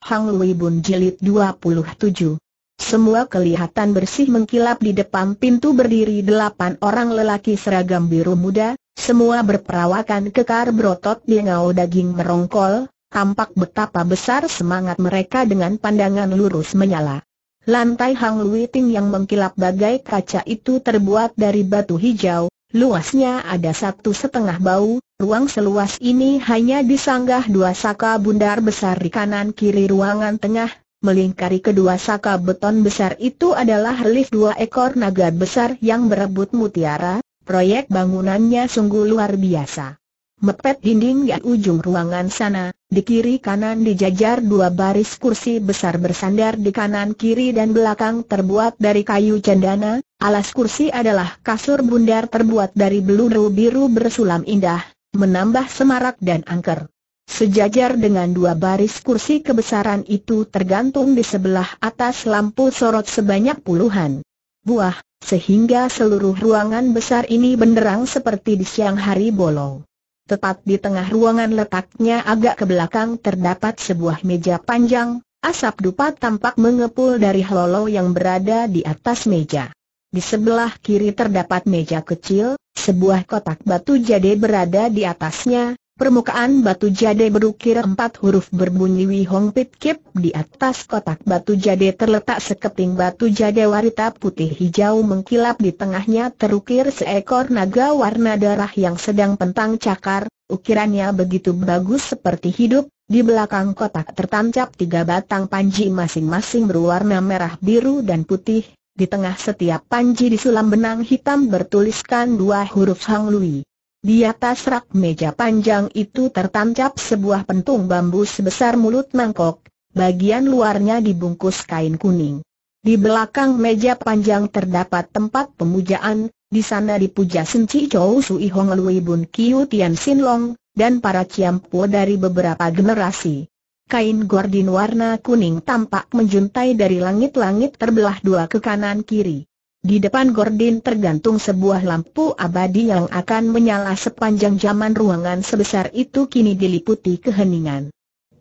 Hang Lui Bun Jilid 27. Semua kelihatan bersih mengkilap di depan pintu berdiri delapan orang lelaki seragam biru muda, semua berperawakan kekar berotot ngau daging merongkol, tampak betapa besar semangat mereka dengan pandangan lurus menyala. Lantai Hang Lui Ting yang mengkilap bagai kaca itu terbuat dari batu hijau, Luasnya ada satu setengah bau, ruang seluas ini hanya disanggah dua saka bundar besar di kanan kiri ruangan tengah, melingkari kedua saka beton besar itu adalah relief dua ekor naga besar yang berebut mutiara, proyek bangunannya sungguh luar biasa. Mepet dinding di ujung ruangan sana, di kiri kanan dijajar dua baris kursi besar bersandar di kanan kiri dan belakang terbuat dari kayu cendana, alas kursi adalah kasur bundar terbuat dari beluru biru bersulam indah, menambah semarak dan angker. Sejajar dengan dua baris kursi kebesaran itu tergantung di sebelah atas lampu sorot sebanyak puluhan buah, sehingga seluruh ruangan besar ini benderang seperti di siang hari bolong. Tepat di tengah ruangan letaknya agak ke belakang terdapat sebuah meja panjang, asap dupa tampak mengepul dari hollow yang berada di atas meja. Di sebelah kiri terdapat meja kecil, sebuah kotak batu jade berada di atasnya, Permukaan batu jade berukir empat huruf berbunyi Wi Hong Pit Kip di atas kotak batu jade terletak sekeping batu jade warita putih hijau mengkilap di tengahnya terukir seekor naga warna darah yang sedang pentang cakar, ukirannya begitu bagus seperti hidup, di belakang kotak tertancap tiga batang panji masing-masing berwarna merah biru dan putih, di tengah setiap panji disulam benang hitam bertuliskan dua huruf Hang Lui. Di atas rak meja panjang itu tertancap sebuah pentung bambu sebesar mulut mangkok, bagian luarnya dibungkus kain kuning. Di belakang meja panjang terdapat tempat pemujaan, di sana dipuja Senci Chou Sui Hong Lui Bun Kiu Tian Sin Long, dan para ciampu dari beberapa generasi. Kain gordin warna kuning tampak menjuntai dari langit-langit terbelah dua ke kanan kiri. Di depan gordin tergantung sebuah lampu abadi yang akan menyala sepanjang zaman ruangan sebesar itu kini diliputi keheningan.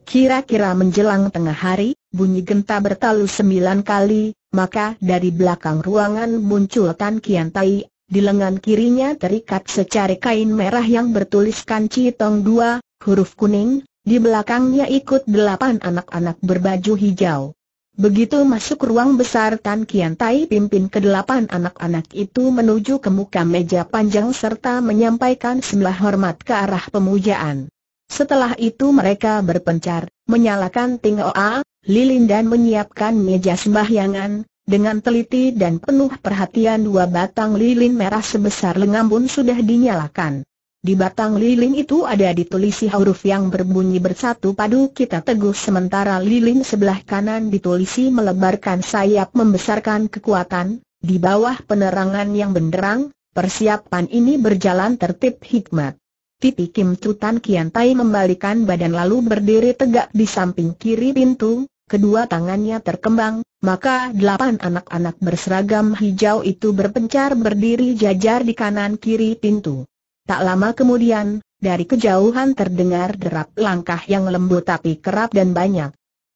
Kira-kira menjelang tengah hari, bunyi genta bertalu sembilan kali, maka dari belakang ruangan muncul Tan Kian Tai, di lengan kirinya terikat secari kain merah yang bertuliskan Citong dua huruf kuning, di belakangnya ikut delapan anak-anak berbaju hijau. Begitu masuk ruang besar Tan Kian Tai pimpin kedelapan anak-anak itu menuju ke muka meja panjang serta menyampaikan sembah hormat ke arah pemujaan. Setelah itu mereka berpencar, menyalakan Ting Oa, lilin dan menyiapkan meja sembahyangan, dengan teliti dan penuh perhatian dua batang lilin merah sebesar pun sudah dinyalakan. Di batang lilin itu ada ditulisi huruf yang berbunyi bersatu padu kita teguh sementara lilin sebelah kanan ditulisi melebarkan sayap membesarkan kekuatan, di bawah penerangan yang benderang, persiapan ini berjalan tertib hikmat. Titi Kim Tutan Kian Tai membalikan badan lalu berdiri tegak di samping kiri pintu, kedua tangannya terkembang, maka delapan anak-anak berseragam hijau itu berpencar berdiri jajar di kanan kiri pintu. Tak lama kemudian, dari kejauhan terdengar derap langkah yang lembut tapi kerap dan banyak.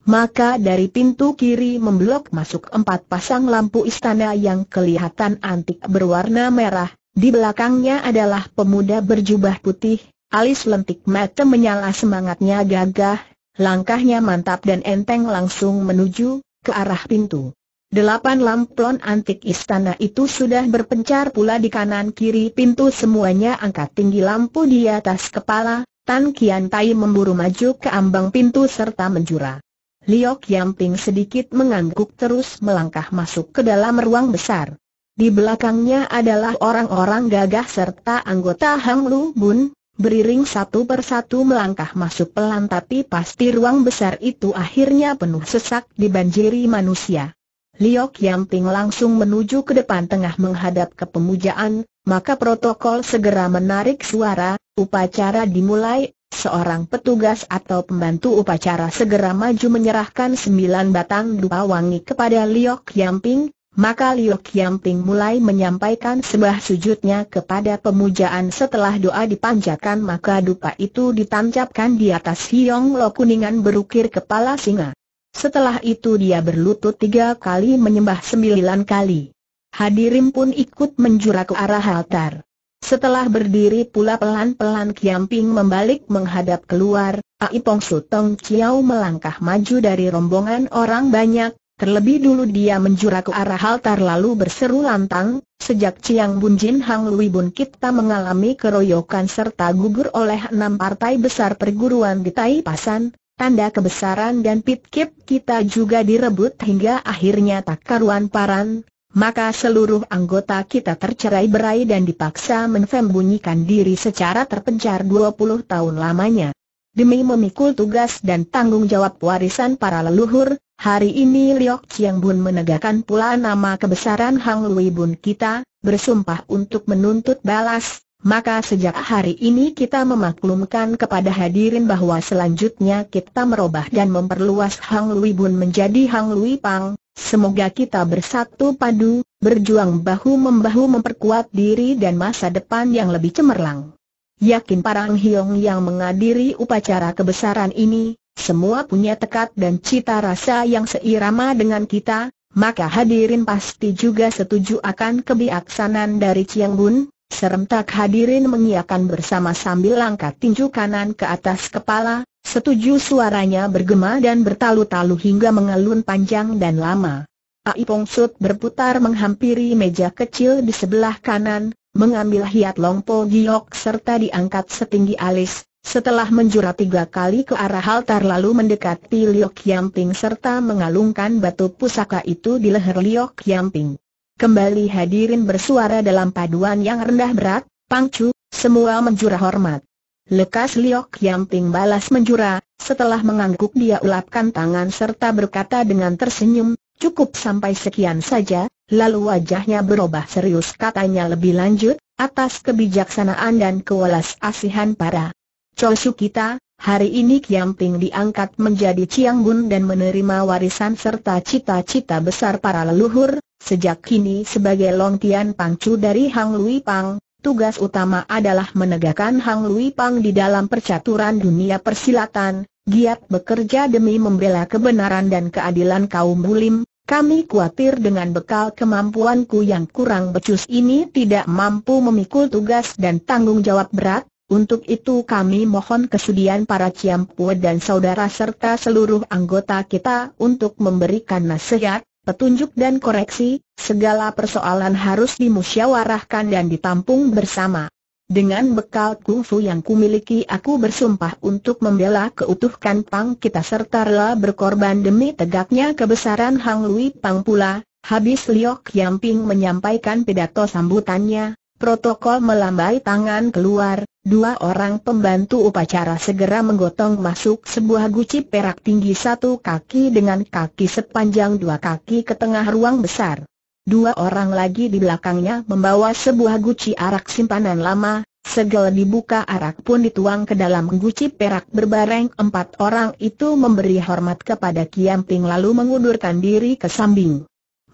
Maka dari pintu kiri memblok masuk empat pasang lampu istana yang kelihatan antik berwarna merah, di belakangnya adalah pemuda berjubah putih, alis lentik mata menyala semangatnya gagah, langkahnya mantap dan enteng langsung menuju ke arah pintu. Delapan lamplon antik istana itu sudah berpencar pula di kanan-kiri pintu semuanya angkat tinggi lampu di atas kepala, Tan Kian Tai memburu maju ke ambang pintu serta menjura. Liok Ping sedikit mengangguk terus melangkah masuk ke dalam ruang besar. Di belakangnya adalah orang-orang gagah serta anggota Hang Lu Bun, beriring satu persatu melangkah masuk pelan tapi pasti ruang besar itu akhirnya penuh sesak dibanjiri manusia. Liok Yamping langsung menuju ke depan tengah menghadap ke pemujaan, maka protokol segera menarik suara, upacara dimulai, seorang petugas atau pembantu upacara segera maju menyerahkan sembilan batang dupa wangi kepada Liok Yamping, maka Liok Yamping mulai menyampaikan sebuah sujudnya kepada pemujaan setelah doa dipanjatkan maka dupa itu ditancapkan di atas hiong lo kuningan berukir kepala singa. Setelah itu dia berlutut tiga kali menyembah sembilan kali. Hadirin pun ikut menjura ke arah altar. Setelah berdiri pula pelan-pelan Kiamping membalik menghadap keluar, Aipong Sutong Chiao melangkah maju dari rombongan orang banyak, terlebih dulu dia menjura ke arah altar lalu berseru lantang, sejak Chiang Bun Jin Hang Lui Bun kita mengalami keroyokan serta gugur oleh enam partai besar perguruan di Tai Pasan, Tanda kebesaran dan pitkip kita juga direbut hingga akhirnya tak karuan paran, maka seluruh anggota kita tercerai berai dan dipaksa menfembunyikan diri secara terpencar 20 tahun lamanya. Demi memikul tugas dan tanggung jawab warisan para leluhur, hari ini Liok Chiang Bun menegakkan pula nama kebesaran Hang Lui Bun kita, bersumpah untuk menuntut balas, maka sejak hari ini kita memaklumkan kepada hadirin bahwa selanjutnya kita merubah dan memperluas Hang Lui Bun menjadi Hang Lui Pang. Semoga kita bersatu padu, berjuang bahu-membahu memperkuat diri dan masa depan yang lebih cemerlang. Yakin para Hiong yang menghadiri upacara kebesaran ini, semua punya tekad dan cita rasa yang seirama dengan kita, maka hadirin pasti juga setuju akan kebiaksanaan dari Chiang Bun, Serentak hadirin mengiakan bersama sambil langkah tinju kanan ke atas kepala, setuju suaranya bergema dan bertalu-talu hingga mengalun panjang dan lama. Ai Pongsut berputar menghampiri meja kecil di sebelah kanan, mengambil hiat po giok serta diangkat setinggi alis, setelah menjura tiga kali ke arah altar lalu mendekati Liok Yamping serta mengalungkan batu pusaka itu di leher Liok Yamping. Kembali hadirin bersuara dalam paduan yang rendah berat, pangcu, semua menjura hormat. Lekas Liok Yang Ping balas menjura, setelah mengangguk dia ulapkan tangan serta berkata dengan tersenyum, cukup sampai sekian saja, lalu wajahnya berubah serius katanya lebih lanjut, atas kebijaksanaan dan kewelas asihan para cosu kita, hari ini Kiam Ping diangkat menjadi Ciang Bun dan menerima warisan serta cita-cita besar para leluhur, Sejak kini sebagai Long Tian Pangcu dari Hang Lui Pang, tugas utama adalah menegakkan Hang Lui Pang di dalam percaturan dunia persilatan, giat bekerja demi membela kebenaran dan keadilan kaum bulim, kami khawatir dengan bekal kemampuanku yang kurang becus ini tidak mampu memikul tugas dan tanggung jawab berat, untuk itu kami mohon kesudian para ciampu dan saudara serta seluruh anggota kita untuk memberikan nasihat, petunjuk dan koreksi, segala persoalan harus dimusyawarahkan dan ditampung bersama. Dengan bekal kungfu yang kumiliki aku bersumpah untuk membela keutuhan Pang kita serta rela berkorban demi tegaknya kebesaran Hang Lui Pang pula, habis Liok Yamping menyampaikan pidato sambutannya, Protokol melambai tangan keluar, dua orang pembantu upacara segera menggotong masuk sebuah guci perak tinggi satu kaki dengan kaki sepanjang dua kaki ke tengah ruang besar. Dua orang lagi di belakangnya membawa sebuah guci arak simpanan lama, segel dibuka arak pun dituang ke dalam guci perak berbareng empat orang itu memberi hormat kepada Kiamping lalu mengundurkan diri ke samping.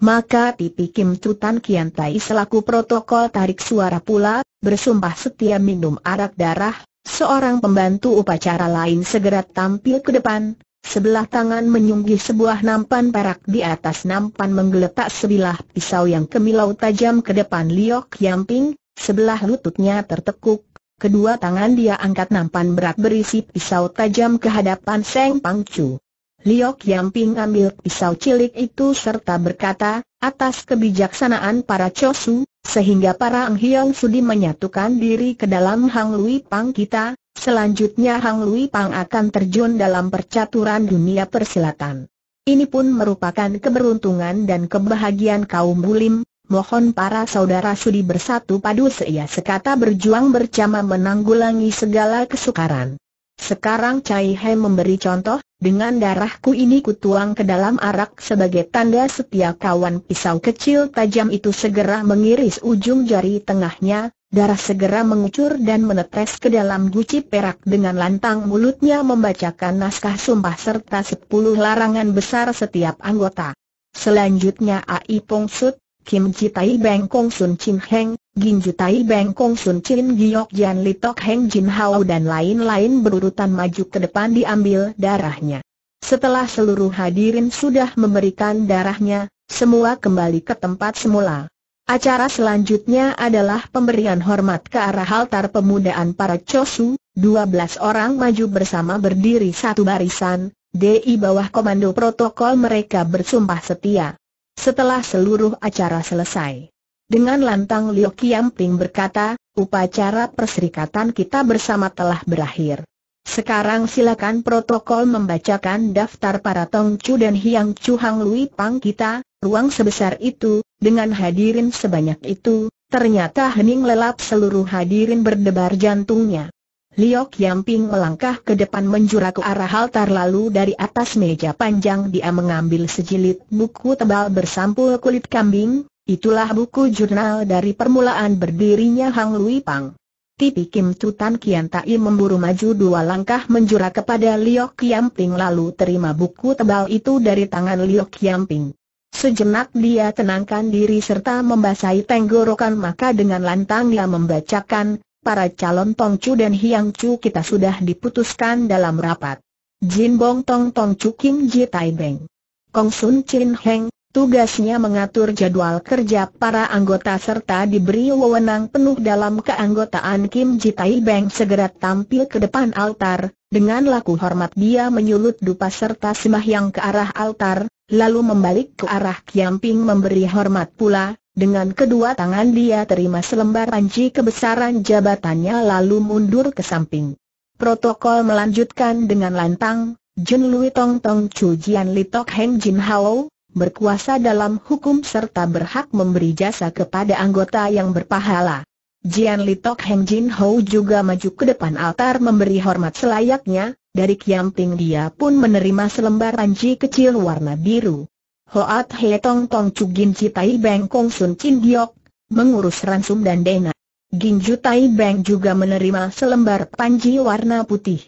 Maka Pipi Kim Tutan Kian Tai selaku protokol tarik suara pula, bersumpah setia minum arak darah, seorang pembantu upacara lain segera tampil ke depan, Sebelah tangan menyunggih sebuah nampan perak di atas nampan menggeletak sebilah pisau yang kemilau tajam ke depan Liok Yamping, sebelah lututnya tertekuk, kedua tangan dia angkat nampan berat berisi pisau tajam ke hadapan Seng Pangcu. Liok Yamping ambil pisau cilik itu serta berkata, atas kebijaksanaan para Chosu, sehingga para Ang Hiong Sudi menyatukan diri ke dalam Hang Lui Pang kita, selanjutnya Hang Lui Pang akan terjun dalam percaturan dunia persilatan. Ini pun merupakan keberuntungan dan kebahagiaan kaum bulim, mohon para saudara Sudi bersatu padu seia sekata berjuang bercama menanggulangi segala kesukaran. Sekarang Cai He memberi contoh, dengan darahku ini kutuang ke dalam arak sebagai tanda setia kawan pisau kecil tajam itu segera mengiris ujung jari tengahnya, darah segera mengucur dan menetes ke dalam guci perak dengan lantang mulutnya membacakan naskah sumpah serta sepuluh larangan besar setiap anggota. Selanjutnya Ai Pong Sut, Kim Tai Beng Kong Sun Chin Heng, Gin Tai Beng Kong Sun Chin Giok Jian tok Heng Jin Hao dan lain-lain berurutan maju ke depan diambil darahnya. Setelah seluruh hadirin sudah memberikan darahnya, semua kembali ke tempat semula. Acara selanjutnya adalah pemberian hormat ke arah altar pemudaan para Chosu, 12 orang maju bersama berdiri satu barisan, DI bawah komando protokol mereka bersumpah setia setelah seluruh acara selesai. Dengan lantang Liu Qiangping berkata, upacara perserikatan kita bersama telah berakhir. Sekarang silakan protokol membacakan daftar para Chu dan Hiang Chu Hang Lui Pang kita, ruang sebesar itu, dengan hadirin sebanyak itu, ternyata hening lelap seluruh hadirin berdebar jantungnya. Liok Yamping melangkah ke depan menjura ke arah altar lalu dari atas meja panjang dia mengambil sejilid buku tebal bersampul kulit kambing, itulah buku jurnal dari permulaan berdirinya Hang Lui Pang. Tipi Kim Tutan Kian Tai memburu maju dua langkah menjura kepada Liok Yamping lalu terima buku tebal itu dari tangan Liok Yamping. Sejenak dia tenangkan diri serta membasahi tenggorokan maka dengan lantang dia membacakan, para calon Tongcu dan Hiang Chu kita sudah diputuskan dalam rapat. Jin Bong Tong Tongcu Kim Ji Tai Beng. Kong Sun Chin Heng, tugasnya mengatur jadwal kerja para anggota serta diberi wewenang penuh dalam keanggotaan Kim Ji Tai Beng segera tampil ke depan altar, dengan laku hormat dia menyulut dupa serta sembahyang ke arah altar, lalu membalik ke arah Kiamping memberi hormat pula, dengan kedua tangan dia terima selembar panci kebesaran jabatannya lalu mundur ke samping. Protokol melanjutkan dengan lantang, Jun Lui Tong Tong Chu Jian Li Tok Heng Jin Hao, berkuasa dalam hukum serta berhak memberi jasa kepada anggota yang berpahala. Jian Li Tok Heng Jin Hao juga maju ke depan altar memberi hormat selayaknya, dari Kiamping dia pun menerima selembar panci kecil warna biru. Hoat He Tong Tong Chi Tai Beng Kong Sun Chin Diok, mengurus ransum dan dena. Jin Tai Beng juga menerima selembar panji warna putih.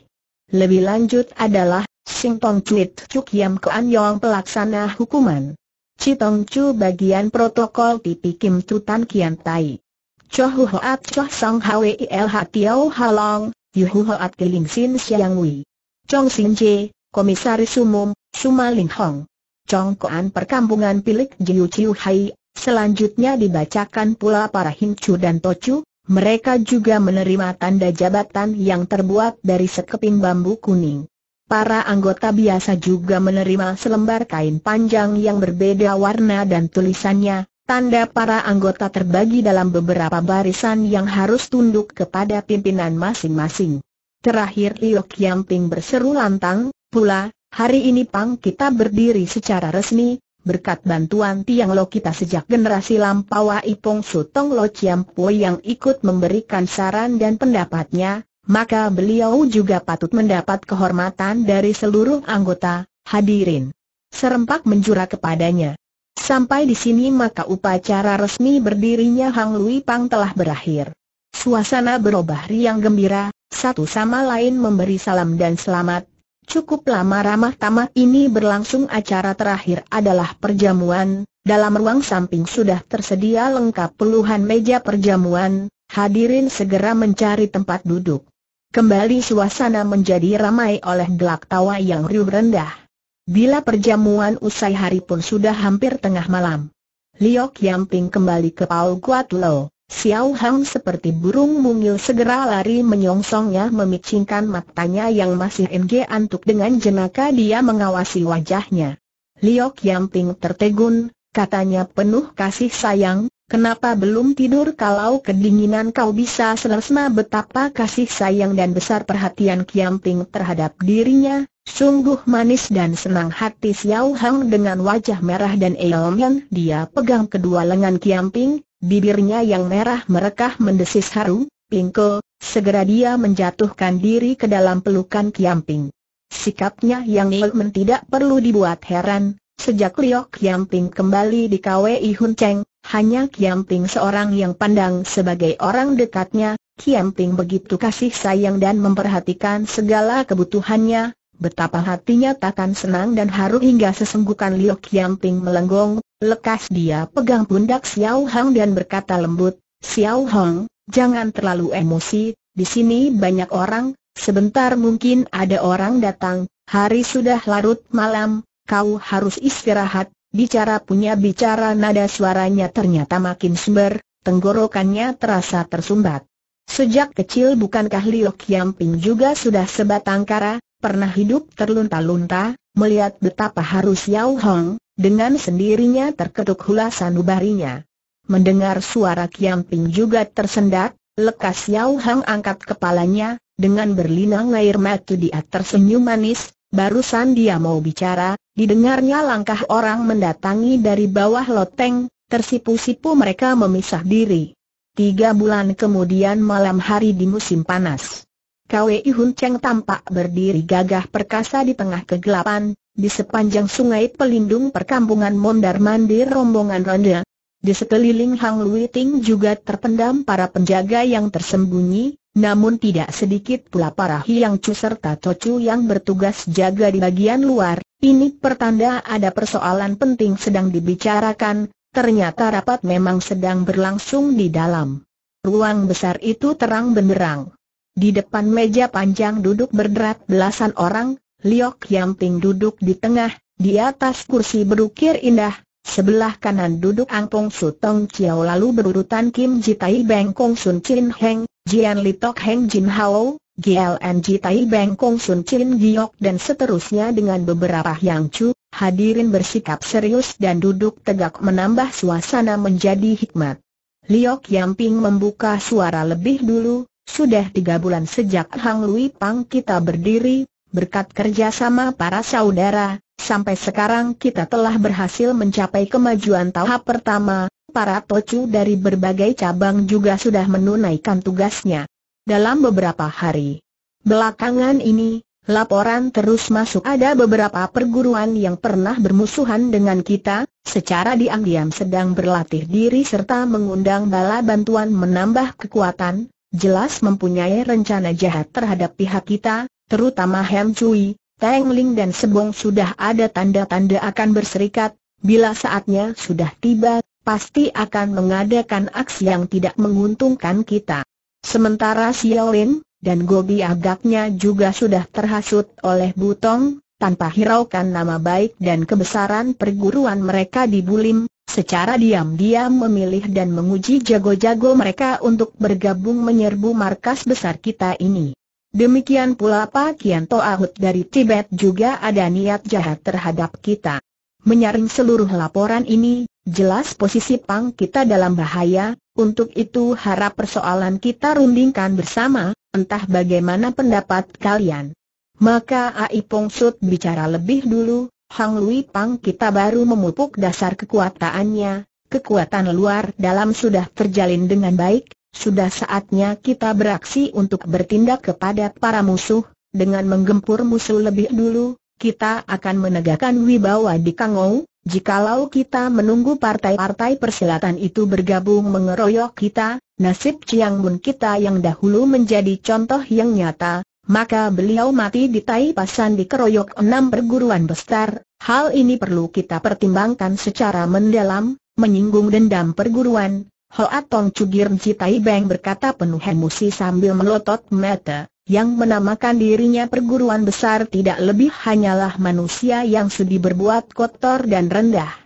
Lebih lanjut adalah, Sing Tong Cuit Cuk Yam Kuan Yong pelaksana hukuman. Tong Chu bagian protokol tipi Kim Tutan Kian Tai. Chohu Hoat Choh Song Hwil Tiao Halong, Yuhu Hoat Ling Sin Siang Wei. Chong Sin Je, Komisaris Umum, Suma Ling Hong. Congkoan Perkampungan Pilik Jiu Chiu Hai, selanjutnya dibacakan pula para Hincu dan Tocu, mereka juga menerima tanda jabatan yang terbuat dari sekeping bambu kuning. Para anggota biasa juga menerima selembar kain panjang yang berbeda warna dan tulisannya, tanda para anggota terbagi dalam beberapa barisan yang harus tunduk kepada pimpinan masing-masing. Terakhir Liu Qiangping berseru lantang, pula, Hari ini Pang kita berdiri secara resmi, berkat bantuan Tiang Lo kita sejak generasi wa Ipong Sutong Lo Chiampo yang ikut memberikan saran dan pendapatnya, maka beliau juga patut mendapat kehormatan dari seluruh anggota, hadirin. Serempak menjura kepadanya. Sampai di sini maka upacara resmi berdirinya Hang Lui Pang telah berakhir. Suasana berubah riang gembira, satu sama lain memberi salam dan selamat, Cukup lama ramah tamah ini berlangsung acara terakhir adalah perjamuan, dalam ruang samping sudah tersedia lengkap puluhan meja perjamuan, hadirin segera mencari tempat duduk. Kembali suasana menjadi ramai oleh gelak tawa yang riuh rendah. Bila perjamuan usai hari pun sudah hampir tengah malam. Liok Yamping kembali ke Paul Guatlo. Xiao Hang seperti burung mungil segera lari menyongsongnya memicingkan matanya yang masih NG antuk dengan jenaka dia mengawasi wajahnya. Liok Yamping tertegun, katanya penuh kasih sayang, kenapa belum tidur kalau kedinginan kau bisa selesma betapa kasih sayang dan besar perhatian Kiam Kiamping terhadap dirinya, sungguh manis dan senang hati Xiao Hang dengan wajah merah dan elemen dia pegang kedua lengan Kiam Kiamping, Bibirnya yang merah merekah mendesis haru, Pingko, segera dia menjatuhkan diri ke dalam pelukan Kiamping. Sikapnya yang ilmen tidak perlu dibuat heran, sejak Liok Kiamping kembali di KWI Hun Cheng, hanya Kiamping seorang yang pandang sebagai orang dekatnya, Kiamping begitu kasih sayang dan memperhatikan segala kebutuhannya, Betapa hatinya takkan senang dan haru hingga sesenggukan Liu Qiangping melenggong, lekas dia pegang pundak Xiao Hang dan berkata lembut, Xiao Hang, jangan terlalu emosi, di sini banyak orang, sebentar mungkin ada orang datang, hari sudah larut malam, kau harus istirahat, bicara punya bicara nada suaranya ternyata makin sumber, tenggorokannya terasa tersumbat. Sejak kecil bukankah Liu Qiangping juga sudah sebatang kara, pernah hidup terlunta-lunta, melihat betapa harus Yao Hong, dengan sendirinya terketuk hula sanubarinya. Mendengar suara Kiam Ping juga tersendat, lekas Yao Hong angkat kepalanya, dengan berlinang air mata dia tersenyum manis, barusan dia mau bicara, didengarnya langkah orang mendatangi dari bawah loteng, tersipu-sipu mereka memisah diri. Tiga bulan kemudian malam hari di musim panas. Kwei Hun Cheng tampak berdiri gagah perkasa di tengah kegelapan, di sepanjang sungai pelindung perkampungan mondar-mandir rombongan ronda. Di sekeliling Hang Lui Ting juga terpendam para penjaga yang tersembunyi, namun tidak sedikit pula para Hiang Chu serta Tocu yang bertugas jaga di bagian luar, ini pertanda ada persoalan penting sedang dibicarakan, ternyata rapat memang sedang berlangsung di dalam. Ruang besar itu terang benderang. Di depan meja panjang duduk berderat belasan orang, Liok Yamping duduk di tengah, di atas kursi berukir indah, sebelah kanan duduk Ang Su Sutong Chiao lalu berurutan Kim Ji Tai Beng Kong Sun Chin Heng, Jian Li Tok Heng Jin Hao, GLN Beng Kong Sun Chin Giok dan seterusnya dengan beberapa yang Chu. hadirin bersikap serius dan duduk tegak menambah suasana menjadi hikmat. Liok Yamping membuka suara lebih dulu, sudah tiga bulan sejak Hang Lui Pang kita berdiri, berkat kerjasama para saudara, sampai sekarang kita telah berhasil mencapai kemajuan tahap pertama, para tocu dari berbagai cabang juga sudah menunaikan tugasnya. Dalam beberapa hari belakangan ini, Laporan terus masuk ada beberapa perguruan yang pernah bermusuhan dengan kita, secara diam-diam sedang berlatih diri serta mengundang bala bantuan menambah kekuatan, jelas mempunyai rencana jahat terhadap pihak kita, terutama Hem Cui, Teng Ling dan Sebong sudah ada tanda-tanda akan berserikat, bila saatnya sudah tiba, pasti akan mengadakan aksi yang tidak menguntungkan kita. Sementara Xiao Lin dan Gobi agaknya juga sudah terhasut oleh Butong, tanpa hiraukan nama baik dan kebesaran perguruan mereka di Bulim, secara diam-diam memilih dan menguji jago-jago mereka untuk bergabung menyerbu markas besar kita ini. Demikian pula Pak Kianto Ahut dari Tibet juga ada niat jahat terhadap kita. Menyaring seluruh laporan ini, jelas posisi pang kita dalam bahaya, untuk itu harap persoalan kita rundingkan bersama, entah bagaimana pendapat kalian. Maka Ai Sud bicara lebih dulu, Hang Lui Pang kita baru memupuk dasar kekuatannya, kekuatan luar dalam sudah terjalin dengan baik, sudah saatnya kita beraksi untuk bertindak kepada para musuh, dengan menggempur musuh lebih dulu, kita akan menegakkan wibawa di Kangou, jikalau kita menunggu partai-partai persilatan itu bergabung mengeroyok kita, nasib Chiang Mun kita yang dahulu menjadi contoh yang nyata, maka beliau mati di tai pasan keroyok enam perguruan besar, hal ini perlu kita pertimbangkan secara mendalam, menyinggung dendam perguruan, Hoa Tong Cugir si Tai Beng berkata penuh emosi sambil melotot mata, yang menamakan dirinya perguruan besar tidak lebih hanyalah manusia yang sedih berbuat kotor dan rendah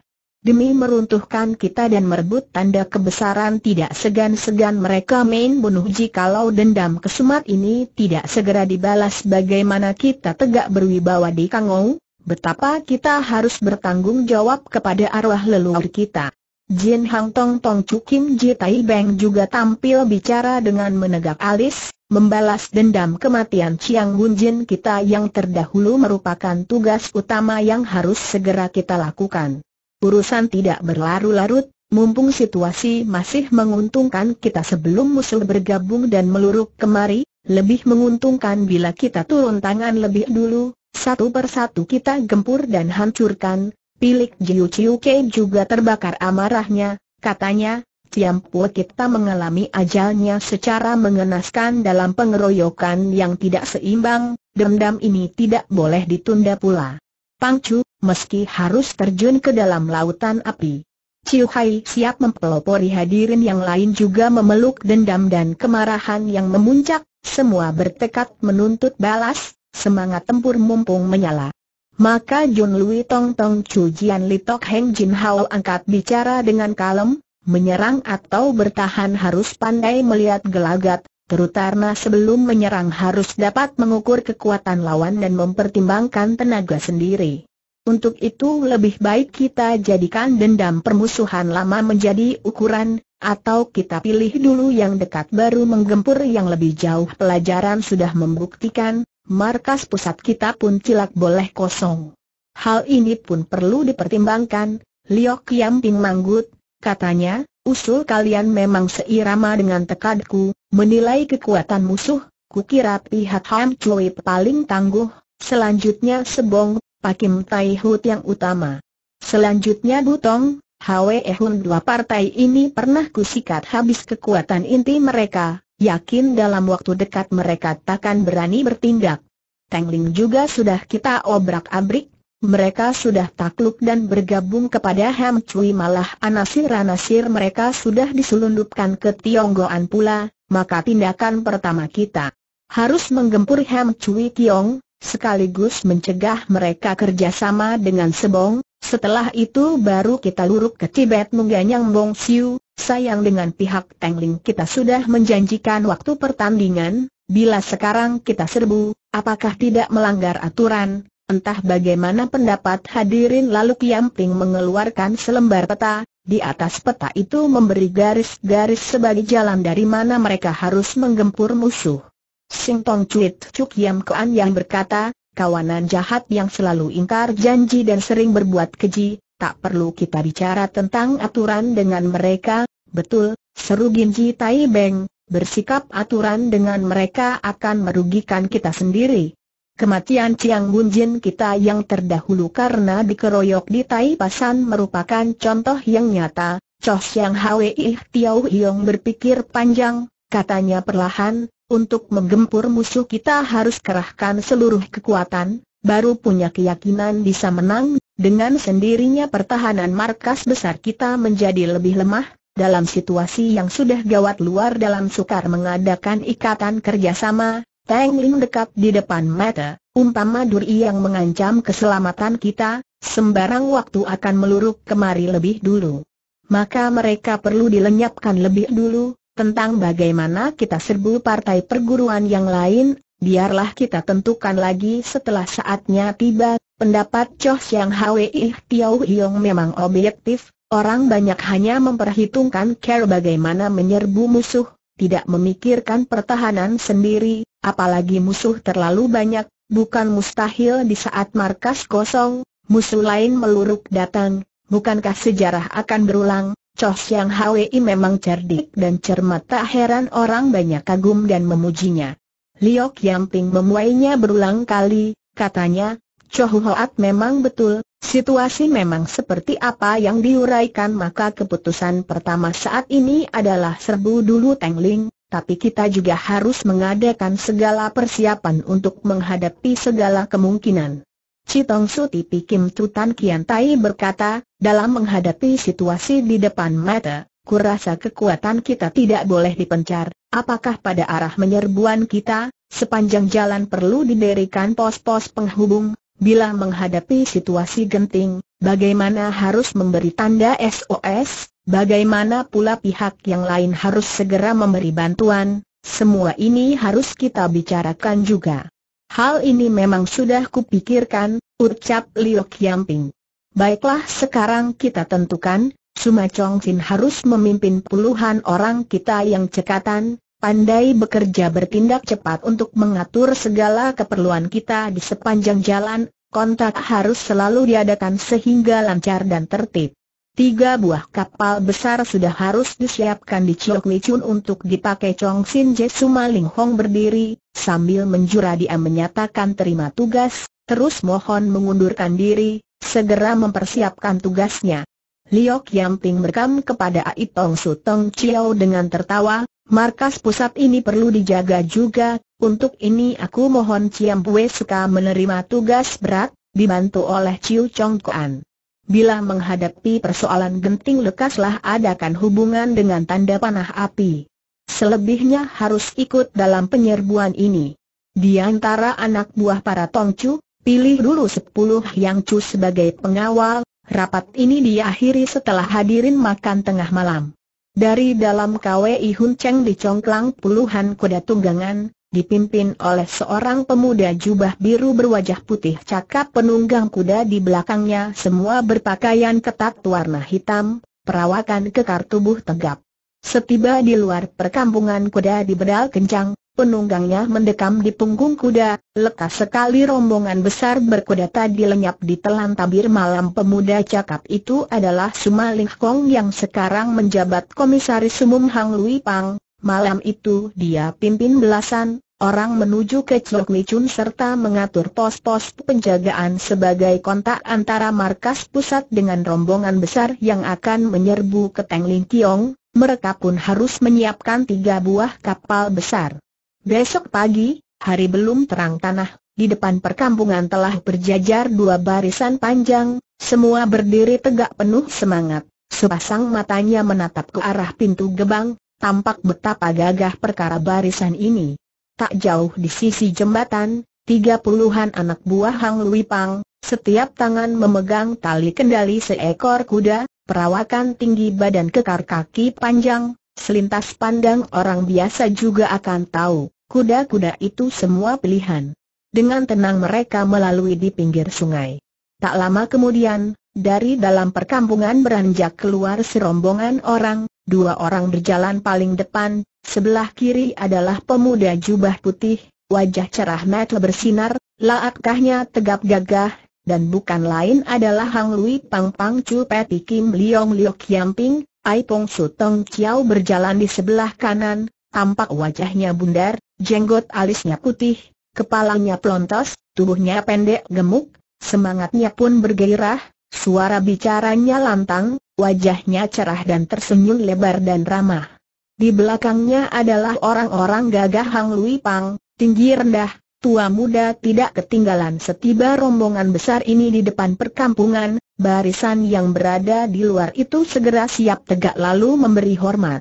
demi meruntuhkan kita dan merebut tanda kebesaran tidak segan-segan mereka main bunuh ji. Kalau dendam kesumat ini tidak segera dibalas bagaimana kita tegak berwibawa di Kangou, betapa kita harus bertanggung jawab kepada arwah leluhur kita. Jin Hang Tong Tong Chu Kim Ji Tai Beng juga tampil bicara dengan menegak alis, membalas dendam kematian Chiang Gun Jin kita yang terdahulu merupakan tugas utama yang harus segera kita lakukan. Urusan tidak berlarut-larut, mumpung situasi masih menguntungkan kita sebelum musuh bergabung dan meluruk kemari, lebih menguntungkan bila kita turun tangan lebih dulu, satu persatu kita gempur dan hancurkan, pilik Jiu Chiu Kei juga terbakar amarahnya, katanya, Tiam Pua kita mengalami ajalnya secara mengenaskan dalam pengeroyokan yang tidak seimbang, dendam ini tidak boleh ditunda pula. Pangcu, meski harus terjun ke dalam lautan api. Chiu Hai siap mempelopori hadirin yang lain juga memeluk dendam dan kemarahan yang memuncak, semua bertekad menuntut balas, semangat tempur mumpung menyala. Maka Jun Lui Tong Tong Chu Jian Li Tok Heng Jin Hao angkat bicara dengan kalem, menyerang atau bertahan harus pandai melihat gelagat, terutama sebelum menyerang harus dapat mengukur kekuatan lawan dan mempertimbangkan tenaga sendiri. Untuk itu lebih baik kita jadikan dendam permusuhan lama menjadi ukuran, atau kita pilih dulu yang dekat baru menggempur yang lebih jauh pelajaran sudah membuktikan, markas pusat kita pun cilak boleh kosong. Hal ini pun perlu dipertimbangkan, Liok Yang Ping Manggut, katanya, usul kalian memang seirama dengan tekadku, menilai kekuatan musuh, kukira pihak Ham Chui paling tangguh, selanjutnya Sebong, Pakim Tai Hut yang utama. Selanjutnya Butong, Hwe Hun dua partai ini pernah kusikat habis kekuatan inti mereka, yakin dalam waktu dekat mereka takkan berani bertindak. Tengling juga sudah kita obrak-abrik, mereka sudah takluk dan bergabung kepada Ham Cui malah anasir-anasir mereka sudah diselundupkan ke Tionggoan pula, maka tindakan pertama kita harus menggempur Ham Cui Tiong, sekaligus mencegah mereka kerjasama dengan Sebong, setelah itu baru kita luruk ke Tibet mengganyang Bong Siu, sayang dengan pihak Tangling kita sudah menjanjikan waktu pertandingan, bila sekarang kita serbu, apakah tidak melanggar aturan? Entah bagaimana pendapat hadirin lalu Kiamping mengeluarkan selembar peta, di atas peta itu memberi garis-garis sebagai jalan dari mana mereka harus menggempur musuh. Singtong Cuit Cuk Yam yang berkata, kawanan jahat yang selalu ingkar janji dan sering berbuat keji, tak perlu kita bicara tentang aturan dengan mereka, betul, seru Ginji Tai Beng, bersikap aturan dengan mereka akan merugikan kita sendiri. Kematian Chiang Bunjin kita yang terdahulu karena dikeroyok di Tai Pasan merupakan contoh yang nyata, Choh Siang Hwi Tiau Hiong berpikir panjang, katanya perlahan, untuk menggempur musuh kita harus kerahkan seluruh kekuatan, baru punya keyakinan bisa menang, dengan sendirinya pertahanan markas besar kita menjadi lebih lemah, dalam situasi yang sudah gawat luar dalam sukar mengadakan ikatan kerjasama, Tang Lin dekat di depan mata, umpama duri yang mengancam keselamatan kita, sembarang waktu akan meluruk kemari lebih dulu. Maka mereka perlu dilenyapkan lebih dulu, tentang bagaimana kita serbu partai perguruan yang lain, biarlah kita tentukan lagi setelah saatnya tiba. Pendapat Choh Siang Hwi Tiau Hiong memang objektif, orang banyak hanya memperhitungkan care bagaimana menyerbu musuh, tidak memikirkan pertahanan sendiri, apalagi musuh terlalu banyak, bukan mustahil di saat markas kosong, musuh lain meluruk datang, bukankah sejarah akan berulang, Chos yang Hwi memang cerdik dan cermat tak heran orang banyak kagum dan memujinya. Liok yang Ping memuainya berulang kali, katanya, Chohu Hoat memang betul, situasi memang seperti apa yang diuraikan maka keputusan pertama saat ini adalah serbu dulu Teng Ling, tapi kita juga harus mengadakan segala persiapan untuk menghadapi segala kemungkinan. Citong Su Tipi Kim Tutan Kian Tai berkata, dalam menghadapi situasi di depan mata, kurasa kekuatan kita tidak boleh dipencar, apakah pada arah menyerbuan kita, sepanjang jalan perlu diberikan pos-pos penghubung, bila menghadapi situasi genting, bagaimana harus memberi tanda SOS, bagaimana pula pihak yang lain harus segera memberi bantuan, semua ini harus kita bicarakan juga. Hal ini memang sudah kupikirkan, ucap Liu Qiangping. Baiklah sekarang kita tentukan, Suma Chong Sin harus memimpin puluhan orang kita yang cekatan, pandai bekerja bertindak cepat untuk mengatur segala keperluan kita di sepanjang jalan, kontak harus selalu diadakan sehingga lancar dan tertib. Tiga buah kapal besar sudah harus disiapkan di Chiok Wichun untuk dipakai Chong Sin Jesu Maling Hong berdiri, sambil menjura dia menyatakan terima tugas, terus mohon mengundurkan diri, segera mempersiapkan tugasnya. Liok Yamping merekam kepada Aitong Tong Chiao dengan tertawa, markas pusat ini perlu dijaga juga, untuk ini aku mohon Chiam Pue suka menerima tugas berat, dibantu oleh Chiu Chong Kuan bila menghadapi persoalan genting lekaslah adakan hubungan dengan tanda panah api. Selebihnya harus ikut dalam penyerbuan ini. Di antara anak buah para Tongcu, pilih dulu sepuluh yang cu sebagai pengawal, rapat ini diakhiri setelah hadirin makan tengah malam. Dari dalam KWI Hun Cheng dicongklang puluhan kuda tunggangan, dipimpin oleh seorang pemuda jubah biru berwajah putih cakap penunggang kuda di belakangnya semua berpakaian ketat warna hitam, perawakan kekar tubuh tegap. Setiba di luar perkampungan kuda di bedal kencang, penunggangnya mendekam di punggung kuda, lekas sekali rombongan besar berkuda tadi lenyap di telan tabir malam pemuda cakap itu adalah sumalingkong Kong yang sekarang menjabat komisaris umum Hang Lui Pang, Malam itu dia pimpin belasan, Orang menuju ke Chok Chun serta mengatur pos-pos penjagaan sebagai kontak antara markas pusat dengan rombongan besar yang akan menyerbu ke Tengling Kiong, mereka pun harus menyiapkan tiga buah kapal besar. Besok pagi, hari belum terang tanah, di depan perkampungan telah berjajar dua barisan panjang, semua berdiri tegak penuh semangat. Sepasang matanya menatap ke arah pintu gebang, tampak betapa gagah perkara barisan ini tak jauh di sisi jembatan, tiga puluhan anak buah Hang Luipang, setiap tangan memegang tali kendali seekor kuda, perawakan tinggi badan kekar kaki panjang, selintas pandang orang biasa juga akan tahu, kuda-kuda itu semua pilihan. Dengan tenang mereka melalui di pinggir sungai. Tak lama kemudian, dari dalam perkampungan beranjak keluar serombongan orang, dua orang berjalan paling depan, Sebelah kiri adalah pemuda jubah putih, wajah cerah mata bersinar, laakkahnya tegap gagah, dan bukan lain adalah Hang Lui Pang Pang Chu Peti Kim Liong Liok Kiam Ping, Ai Pong Su Tong Chiao berjalan di sebelah kanan, tampak wajahnya bundar, jenggot alisnya putih, kepalanya pelontos, tubuhnya pendek gemuk, semangatnya pun bergairah, suara bicaranya lantang, wajahnya cerah dan tersenyum lebar dan ramah. Di belakangnya adalah orang-orang gagah Hang Lui Pang, tinggi rendah, tua muda tidak ketinggalan setiba rombongan besar ini di depan perkampungan, barisan yang berada di luar itu segera siap tegak lalu memberi hormat.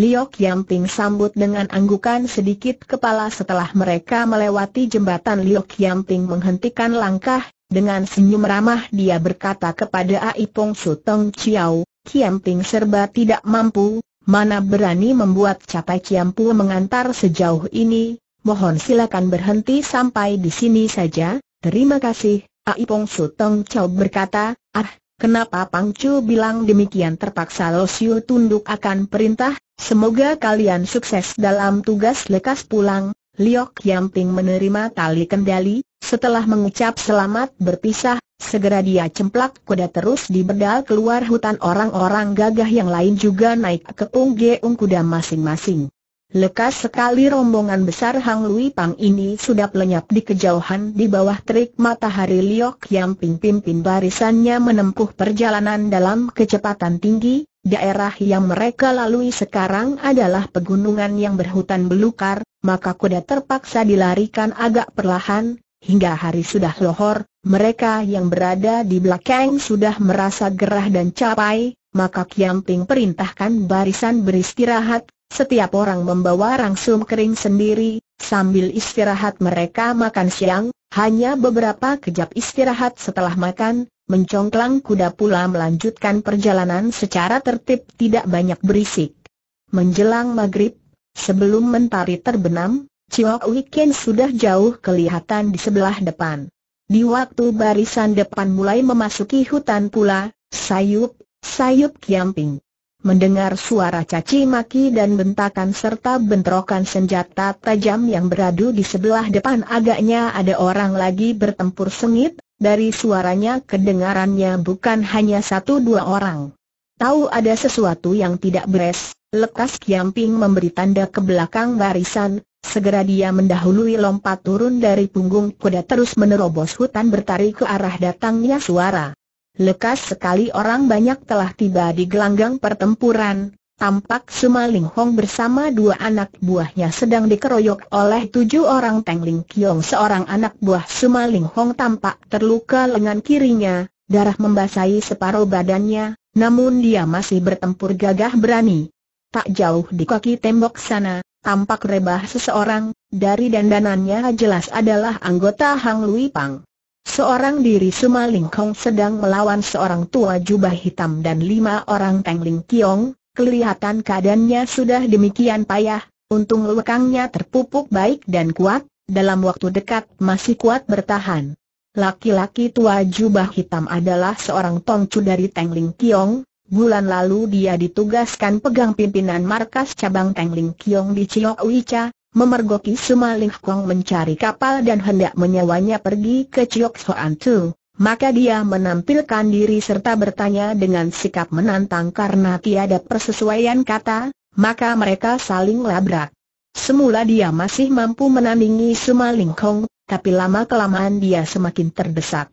Liok Yamping sambut dengan anggukan sedikit kepala setelah mereka melewati jembatan Liok Yamping menghentikan langkah, dengan senyum ramah dia berkata kepada Aipong Sutong Su Tong Chiao, Yamping serba tidak mampu, mana berani membuat capai ciampu mengantar sejauh ini, mohon silakan berhenti sampai di sini saja, terima kasih, Aipong Sutong Chow berkata, ah, kenapa Pang bilang demikian terpaksa Lo tunduk akan perintah, semoga kalian sukses dalam tugas lekas pulang, Liok Yamping menerima tali kendali, setelah mengucap selamat berpisah, Segera dia cemplak kuda terus diberdal keluar hutan orang-orang gagah yang lain juga naik ke unggeung kuda masing-masing. Lekas sekali rombongan besar Hang Lui Pang ini sudah lenyap di kejauhan di bawah terik matahari Liok yang pimpin pimpin barisannya menempuh perjalanan dalam kecepatan tinggi, daerah yang mereka lalui sekarang adalah pegunungan yang berhutan belukar, maka kuda terpaksa dilarikan agak perlahan, hingga hari sudah lohor, mereka yang berada di belakang sudah merasa gerah dan capai, maka Kiamping perintahkan barisan beristirahat, setiap orang membawa rangsum kering sendiri, sambil istirahat mereka makan siang, hanya beberapa kejap istirahat setelah makan, mencongklang kuda pula melanjutkan perjalanan secara tertib tidak banyak berisik. Menjelang maghrib, sebelum mentari terbenam, Chiok Wikin sudah jauh kelihatan di sebelah depan. Di waktu barisan depan mulai memasuki hutan pula, sayup, sayup kiamping. Mendengar suara caci maki dan bentakan serta bentrokan senjata tajam yang beradu di sebelah depan agaknya ada orang lagi bertempur sengit, dari suaranya kedengarannya bukan hanya satu dua orang. Tahu ada sesuatu yang tidak beres, lekas Kiamping memberi tanda ke belakang barisan, Segera dia mendahului lompat turun dari punggung kuda terus menerobos hutan bertari ke arah datangnya suara. Lekas sekali orang banyak telah tiba di gelanggang pertempuran, tampak Sumaling Hong bersama dua anak buahnya sedang dikeroyok oleh tujuh orang Teng Ling Kiong. Seorang anak buah Sumaling Hong tampak terluka lengan kirinya, darah membasahi separuh badannya, namun dia masih bertempur gagah berani. Tak jauh di kaki tembok sana, tampak rebah seseorang, dari dandanannya jelas adalah anggota Hang Lui Pang. Seorang diri Suma Lingkong sedang melawan seorang tua jubah hitam dan lima orang Teng Ling Kiong, kelihatan keadaannya sudah demikian payah, untung lekangnya terpupuk baik dan kuat, dalam waktu dekat masih kuat bertahan. Laki-laki tua jubah hitam adalah seorang tongcu dari Teng Ling Kiong, Bulan lalu dia ditugaskan pegang pimpinan markas cabang Tengling Kiong di Chiok Wicha, memergoki Sumaling Kong mencari kapal dan hendak menyewanya pergi ke Chiok Soan Tu. Maka dia menampilkan diri serta bertanya dengan sikap menantang karena tiada persesuaian kata, maka mereka saling labrak. Semula dia masih mampu menandingi Sumaling Kong, tapi lama-kelamaan dia semakin terdesak.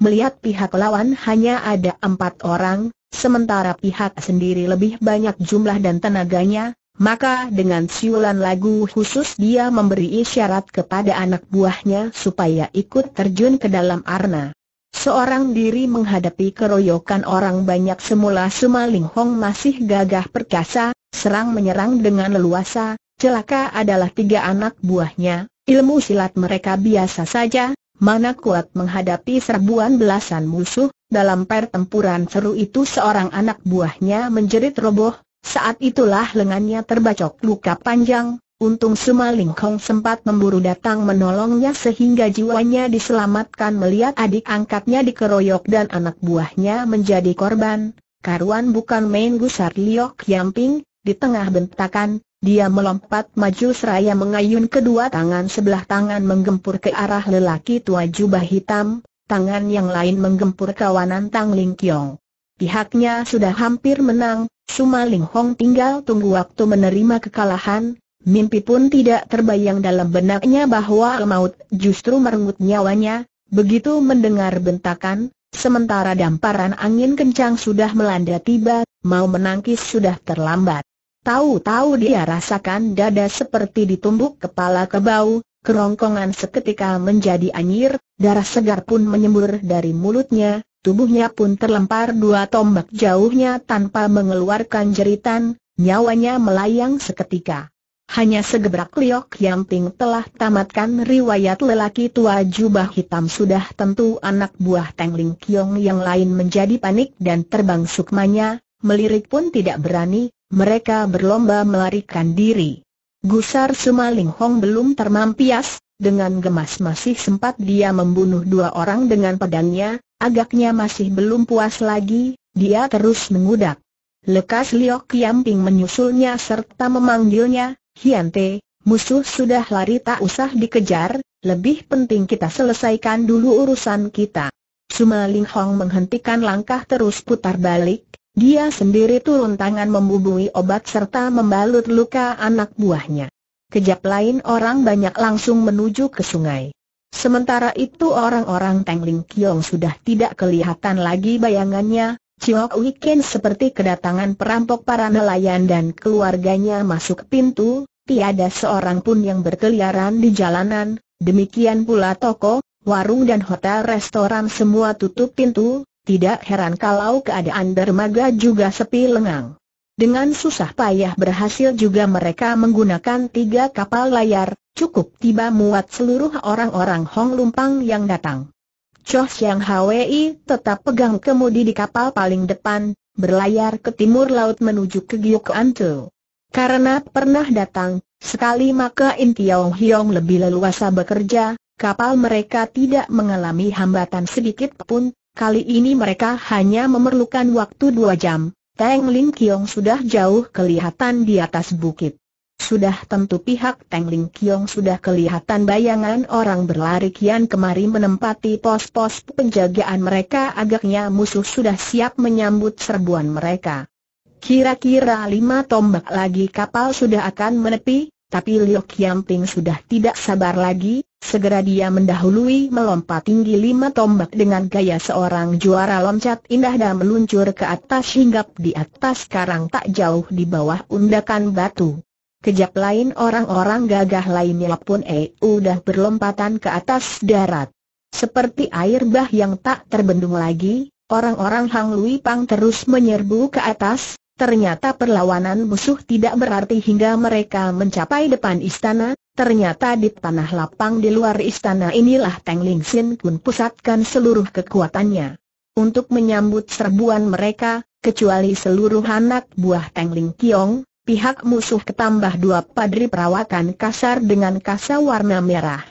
Melihat pihak lawan hanya ada empat orang, sementara pihak sendiri lebih banyak jumlah dan tenaganya, maka dengan siulan lagu khusus dia memberi isyarat kepada anak buahnya supaya ikut terjun ke dalam arna. Seorang diri menghadapi keroyokan orang banyak semula Suma Ling Hong masih gagah perkasa, serang menyerang dengan leluasa, celaka adalah tiga anak buahnya, ilmu silat mereka biasa saja, mana kuat menghadapi serbuan belasan musuh, dalam pertempuran seru itu seorang anak buahnya menjerit roboh, saat itulah lengannya terbacok luka panjang, untung Sumalingkong sempat memburu datang menolongnya sehingga jiwanya diselamatkan melihat adik angkatnya dikeroyok dan anak buahnya menjadi korban, karuan bukan main gusar liok yamping, di tengah bentakan, dia melompat maju seraya mengayun kedua tangan sebelah tangan menggempur ke arah lelaki tua jubah hitam, tangan yang lain menggempur kawanan Tang Ling Kiong. Pihaknya sudah hampir menang, Suma Ling Hong tinggal tunggu waktu menerima kekalahan, mimpi pun tidak terbayang dalam benaknya bahwa maut justru merenggut nyawanya, begitu mendengar bentakan, sementara damparan angin kencang sudah melanda tiba, mau menangkis sudah terlambat. Tahu-tahu dia rasakan dada seperti ditumbuk kepala kebau, kerongkongan seketika menjadi anyir, darah segar pun menyembur dari mulutnya, tubuhnya pun terlempar dua tombak jauhnya tanpa mengeluarkan jeritan, nyawanya melayang seketika. Hanya segebrak liok yang ting telah tamatkan riwayat lelaki tua jubah hitam sudah tentu anak buah Tengling Kiong yang lain menjadi panik dan terbang sukmanya, melirik pun tidak berani, mereka berlomba melarikan diri. Gusar Sumaling Hong belum termampias, dengan gemas masih sempat dia membunuh dua orang dengan pedangnya, agaknya masih belum puas lagi, dia terus mengudak. Lekas Liok Kiamping menyusulnya serta memanggilnya, Hiante, musuh sudah lari tak usah dikejar, lebih penting kita selesaikan dulu urusan kita. Sumaling Hong menghentikan langkah terus putar balik, dia sendiri turun tangan membubui obat serta membalut luka anak buahnya. Kejap lain orang banyak langsung menuju ke sungai. Sementara itu orang-orang Teng Ling Kiong sudah tidak kelihatan lagi bayangannya, Chiok Wiken seperti kedatangan perampok para nelayan dan keluarganya masuk pintu, tiada seorang pun yang berkeliaran di jalanan, demikian pula toko, warung dan hotel restoran semua tutup pintu, tidak heran kalau keadaan dermaga juga sepi lengang. Dengan susah payah berhasil juga mereka menggunakan tiga kapal layar, cukup tiba muat seluruh orang-orang Hong Lumpang yang datang. Choh Siang Hwi tetap pegang kemudi di kapal paling depan, berlayar ke timur laut menuju ke Giok Antu. Karena pernah datang, sekali maka In Tiao Hiong lebih leluasa bekerja, kapal mereka tidak mengalami hambatan sedikit pun, Kali ini mereka hanya memerlukan waktu dua jam. Teng Ling Kiong sudah jauh kelihatan di atas bukit. Sudah tentu pihak Teng Ling Kiong sudah kelihatan bayangan orang berlari kian kemari menempati pos-pos penjagaan mereka agaknya musuh sudah siap menyambut serbuan mereka. Kira-kira lima tombak lagi kapal sudah akan menepi, tapi Liu Qiangping sudah tidak sabar lagi, segera dia mendahului melompat tinggi lima tombak dengan gaya seorang juara loncat indah dan meluncur ke atas hinggap di atas karang tak jauh di bawah undakan batu. Kejap lain orang-orang gagah lainnya pun eh udah berlompatan ke atas darat. Seperti air bah yang tak terbendung lagi, orang-orang Hang Lui Pang terus menyerbu ke atas, Ternyata perlawanan musuh tidak berarti hingga mereka mencapai depan istana, ternyata di tanah lapang di luar istana inilah Teng Ling Sin pun pusatkan seluruh kekuatannya. Untuk menyambut serbuan mereka, kecuali seluruh anak buah Teng Ling Kiong, pihak musuh ketambah dua padri perawakan kasar dengan kasa warna merah.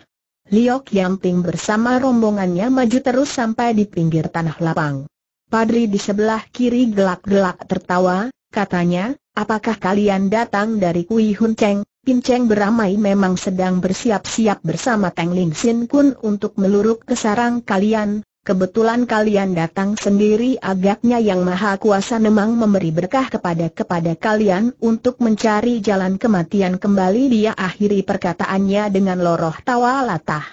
Liok Yamping bersama rombongannya maju terus sampai di pinggir tanah lapang. Padri di sebelah kiri gelak-gelak tertawa, katanya, apakah kalian datang dari Kui Hun Cheng? Pin Cheng beramai memang sedang bersiap-siap bersama Tang Ling Sin Kun untuk meluruk ke sarang kalian, kebetulan kalian datang sendiri agaknya yang maha kuasa memang memberi berkah kepada kepada kalian untuk mencari jalan kematian kembali dia akhiri perkataannya dengan loroh tawa latah.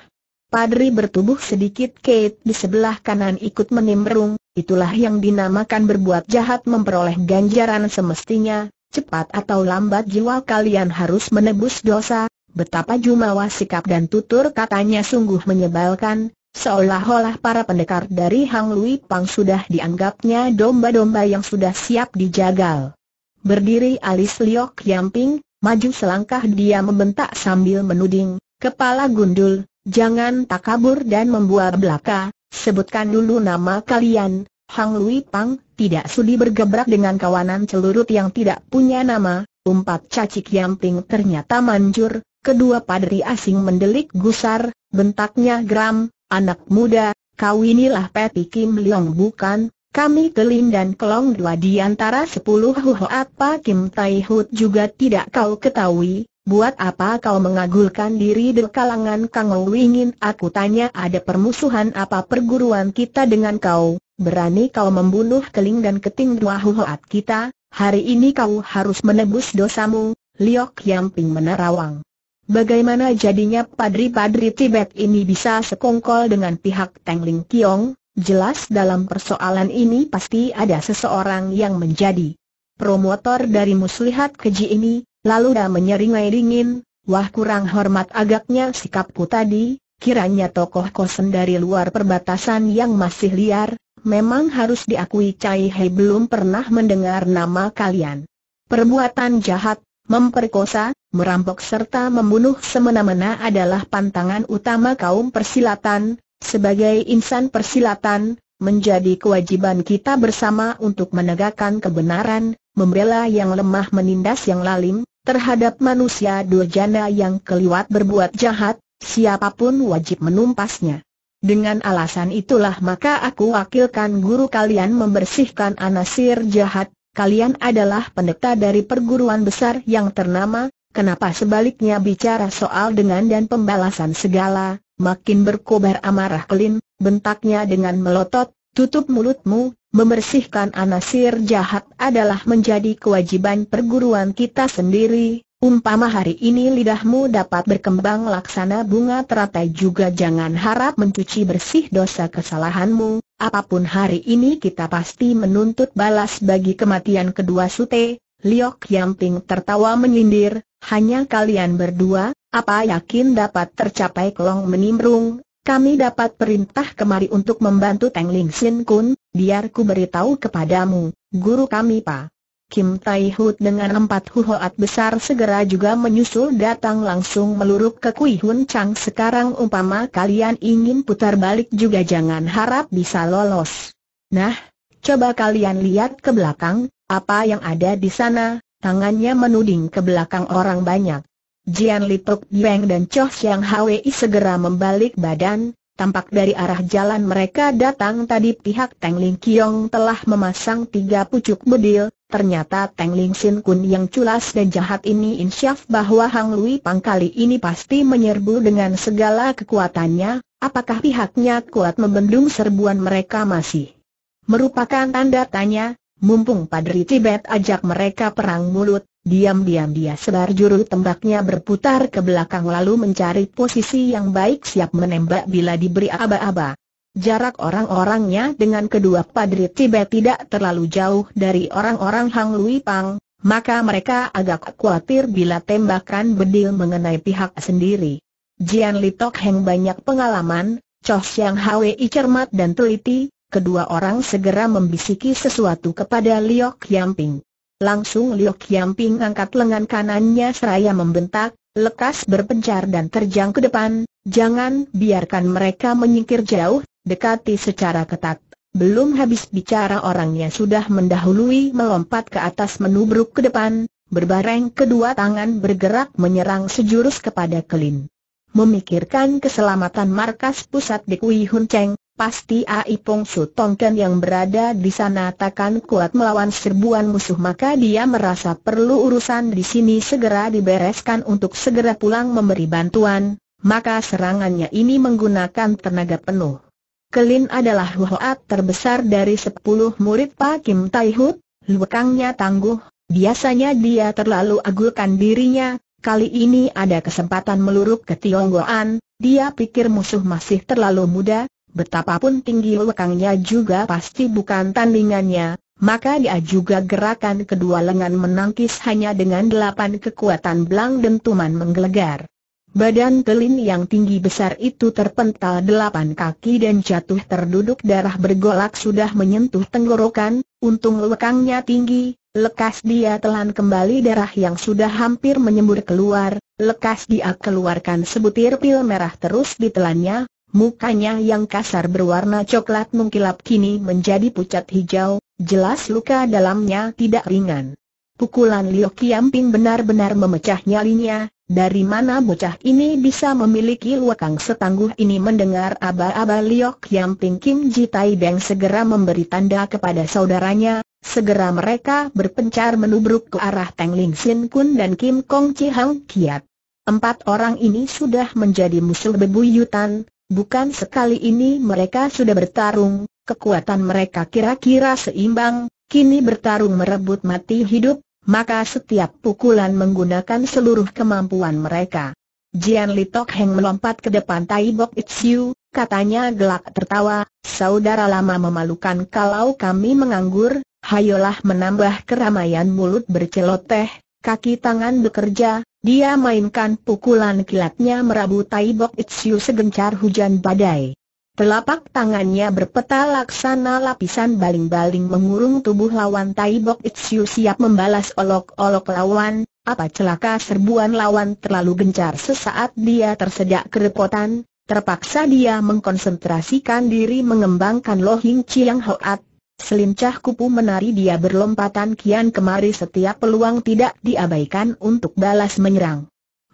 Padri bertubuh sedikit Kate di sebelah kanan ikut menimbrung, Itulah yang dinamakan berbuat jahat memperoleh ganjaran semestinya, cepat atau lambat jiwa kalian harus menebus dosa, betapa jumawa sikap dan tutur katanya sungguh menyebalkan, seolah-olah para pendekar dari Hang Lui Pang sudah dianggapnya domba-domba yang sudah siap dijagal. Berdiri alis Liok Yamping, maju selangkah dia membentak sambil menuding, kepala gundul, jangan tak kabur dan membuat belaka, Sebutkan dulu nama kalian, Hang Lui Pang, tidak sudi bergebrak dengan kawanan celurut yang tidak punya nama, umpat cacik yamping ternyata manjur, kedua padri asing mendelik gusar, bentaknya geram, anak muda, kau inilah Peti Kim Leong bukan, kami kelim dan kelong dua di antara sepuluh huho apa Kim Tai Hut juga tidak kau ketahui, Buat apa kau mengagulkan diri di kalangan Kang Wingin? Aku tanya ada permusuhan apa perguruan kita dengan kau? Berani kau membunuh keling dan keting dua huhoat kita? Hari ini kau harus menebus dosamu, Liok Yamping menerawang. Bagaimana jadinya padri-padri Tibet ini bisa sekongkol dengan pihak Teng Ling Kiong? Jelas dalam persoalan ini pasti ada seseorang yang menjadi promotor dari muslihat keji ini, Lalu dah menyeringai dingin, wah kurang hormat agaknya sikapku tadi, kiranya tokoh kosen dari luar perbatasan yang masih liar, memang harus diakui Cai Hei belum pernah mendengar nama kalian. Perbuatan jahat, memperkosa, merampok serta membunuh semena-mena adalah pantangan utama kaum persilatan, sebagai insan persilatan, menjadi kewajiban kita bersama untuk menegakkan kebenaran, membela yang lemah menindas yang lalim, Terhadap manusia durjana yang keliwat berbuat jahat, siapapun wajib menumpasnya. Dengan alasan itulah maka aku wakilkan guru kalian membersihkan anasir jahat, kalian adalah pendeta dari perguruan besar yang ternama, kenapa sebaliknya bicara soal dengan dan pembalasan segala, makin berkobar amarah Kelin, bentaknya dengan melotot, Tutup mulutmu, membersihkan anasir jahat adalah menjadi kewajiban perguruan kita sendiri, umpama hari ini lidahmu dapat berkembang laksana bunga teratai juga jangan harap mencuci bersih dosa kesalahanmu, apapun hari ini kita pasti menuntut balas bagi kematian kedua sute, Liok Yamping tertawa menyindir, hanya kalian berdua, apa yakin dapat tercapai kelong menimbrung, kami dapat perintah kemari untuk membantu Teng Ling Sin Kun, biar ku beritahu kepadamu, guru kami Pak. Kim Tai Hut dengan empat huhoat besar segera juga menyusul datang langsung meluruk ke Kui Hun Chang sekarang umpama kalian ingin putar balik juga jangan harap bisa lolos. Nah, coba kalian lihat ke belakang, apa yang ada di sana, tangannya menuding ke belakang orang banyak. Jian Li Tok Beng dan Choh Siang Hwi segera membalik badan, tampak dari arah jalan mereka datang tadi pihak Teng Ling Kiong telah memasang tiga pucuk bedil, ternyata Teng Ling Sin Kun yang culas dan jahat ini insyaf bahwa Hang Lui Pang kali ini pasti menyerbu dengan segala kekuatannya, apakah pihaknya kuat membendung serbuan mereka masih? Merupakan tanda tanya, mumpung Padri Tibet ajak mereka perang mulut, Diam-diam dia sebar juru tembaknya berputar ke belakang lalu mencari posisi yang baik siap menembak bila diberi aba-aba. Jarak orang-orangnya dengan kedua padri tiba tidak terlalu jauh dari orang-orang Hang Lui Pang, maka mereka agak khawatir bila tembakan bedil mengenai pihak sendiri. Jian Li Tok Heng banyak pengalaman, Choh Siang Hwi cermat dan teliti, kedua orang segera membisiki sesuatu kepada Liok Yamping. Langsung Liu Qiangping angkat lengan kanannya seraya membentak, lekas berpencar dan terjang ke depan, jangan biarkan mereka menyingkir jauh, dekati secara ketat. Belum habis bicara orangnya sudah mendahului melompat ke atas menubruk ke depan, berbareng kedua tangan bergerak menyerang sejurus kepada Kelin. Memikirkan keselamatan markas pusat Dekui Kui Hun Cheng, Pasti Ai Pong Sutongken yang berada di sana takkan kuat melawan serbuan musuh maka dia merasa perlu urusan di sini segera dibereskan untuk segera pulang memberi bantuan, maka serangannya ini menggunakan tenaga penuh. Kelin adalah huat terbesar dari sepuluh murid Pak Kim Tai Hut, lukangnya tangguh, biasanya dia terlalu agulkan dirinya, kali ini ada kesempatan meluruk ke Tionggoan, dia pikir musuh masih terlalu muda, betapapun tinggi lekangnya juga pasti bukan tandingannya, maka dia juga gerakan kedua lengan menangkis hanya dengan delapan kekuatan belang dentuman menggelegar. Badan Kelin yang tinggi besar itu terpental delapan kaki dan jatuh terduduk darah bergolak sudah menyentuh tenggorokan, untung lekangnya tinggi, lekas dia telan kembali darah yang sudah hampir menyembur keluar, lekas dia keluarkan sebutir pil merah terus ditelannya, Mukanya yang kasar berwarna coklat mengkilap kini menjadi pucat hijau, jelas luka dalamnya tidak ringan. Pukulan Liu Kiamping benar-benar memecah nyalinya, dari mana bocah ini bisa memiliki luakang setangguh ini mendengar aba-aba Liu Kiamping Kim Ji Tai Beng segera memberi tanda kepada saudaranya, segera mereka berpencar menubruk ke arah Teng Ling Sin Kun dan Kim Kong Chi Hang Kiat. Empat orang ini sudah menjadi musuh bebuyutan, Bukan sekali ini mereka sudah bertarung, kekuatan mereka kira-kira seimbang, kini bertarung merebut mati hidup, maka setiap pukulan menggunakan seluruh kemampuan mereka. Jian Li Tok Heng melompat ke depan Tai Bok Itsiu, katanya gelak tertawa, saudara lama memalukan kalau kami menganggur, hayolah menambah keramaian mulut berceloteh, kaki tangan bekerja, dia mainkan pukulan kilatnya merabu Taibok Itsiu segencar hujan badai. Telapak tangannya berpeta laksana lapisan baling-baling mengurung tubuh lawan Taibok Itsiu siap membalas olok-olok lawan, apa celaka serbuan lawan terlalu gencar sesaat dia tersedak kerepotan, terpaksa dia mengkonsentrasikan diri mengembangkan Lo Hing Chiang Hoat, Selincah kupu menari dia berlompatan kian kemari setiap peluang tidak diabaikan untuk balas menyerang.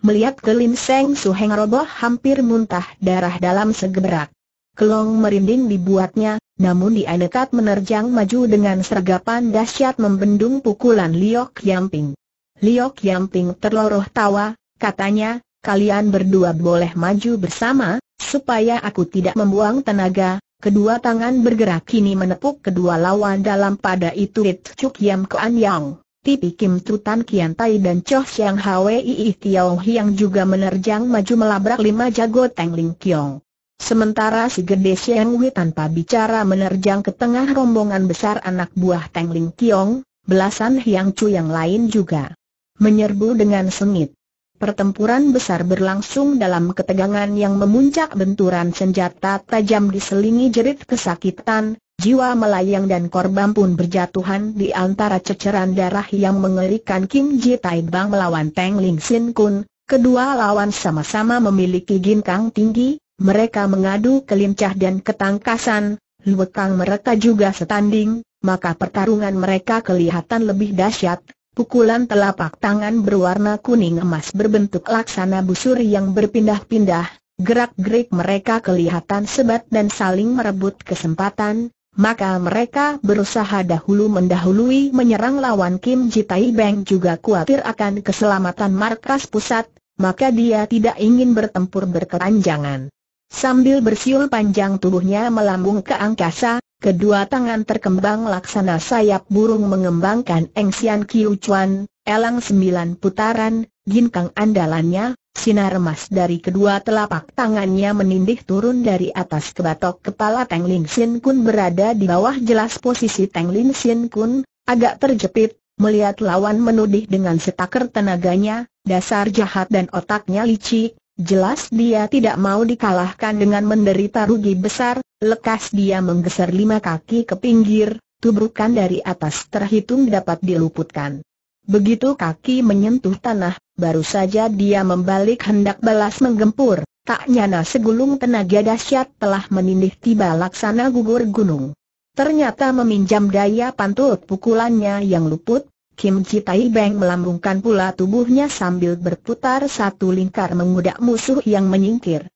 Melihat ke Seng Suheng roboh hampir muntah darah dalam segeberak. Kelong merinding dibuatnya, namun dia nekat menerjang maju dengan sergapan dahsyat membendung pukulan Liok Yamping. Liok Yamping terloroh tawa, katanya, kalian berdua boleh maju bersama, supaya aku tidak membuang tenaga, Kedua tangan bergerak kini menepuk kedua lawan dalam pada itu It Chuk Yam Kuan Yang. Tipi Kim Tutan Kian Tai dan Choh Siang Hwi Tiao Hiang juga menerjang maju melabrak lima jago Teng Ling Kiong. Sementara si gede Siang Wei tanpa bicara menerjang ke tengah rombongan besar anak buah Teng Ling Kiong, belasan Hiang Chu yang lain juga menyerbu dengan sengit. Pertempuran besar berlangsung dalam ketegangan yang memuncak benturan senjata tajam diselingi jerit kesakitan, jiwa melayang dan korban pun berjatuhan di antara ceceran darah yang mengerikan Kim Ji Tai Bang melawan Teng Ling Sin Kun. Kedua lawan sama-sama memiliki ginkang tinggi, mereka mengadu kelincah dan ketangkasan, luekang mereka juga setanding, maka pertarungan mereka kelihatan lebih dahsyat, Pukulan telapak tangan berwarna kuning emas berbentuk laksana busur yang berpindah-pindah, gerak-gerik mereka kelihatan sebat dan saling merebut kesempatan, maka mereka berusaha dahulu mendahului menyerang lawan Kim Jitai Beng juga khawatir akan keselamatan markas pusat, maka dia tidak ingin bertempur berkeranjangan. Sambil bersiul panjang tubuhnya melambung ke angkasa, Kedua tangan terkembang laksana sayap burung mengembangkan engsian Kiu Chuan, elang sembilan putaran, ginkang andalannya, sinar emas dari kedua telapak tangannya menindih turun dari atas ke batok kepala Teng Lin Sin Kun berada di bawah jelas posisi Teng Lin Sin Kun, agak terjepit, melihat lawan menudih dengan setakar tenaganya, dasar jahat dan otaknya licik, Jelas dia tidak mau dikalahkan dengan menderita rugi besar, lekas dia menggeser lima kaki ke pinggir, tubrukan dari atas terhitung dapat diluputkan. Begitu kaki menyentuh tanah, baru saja dia membalik hendak balas menggempur, tak nyana segulung tenaga dahsyat telah menindih tiba laksana gugur gunung. Ternyata meminjam daya pantul pukulannya yang luput, Kim Jitai Beng melambungkan pula tubuhnya sambil berputar satu lingkar mengudak musuh yang menyingkir.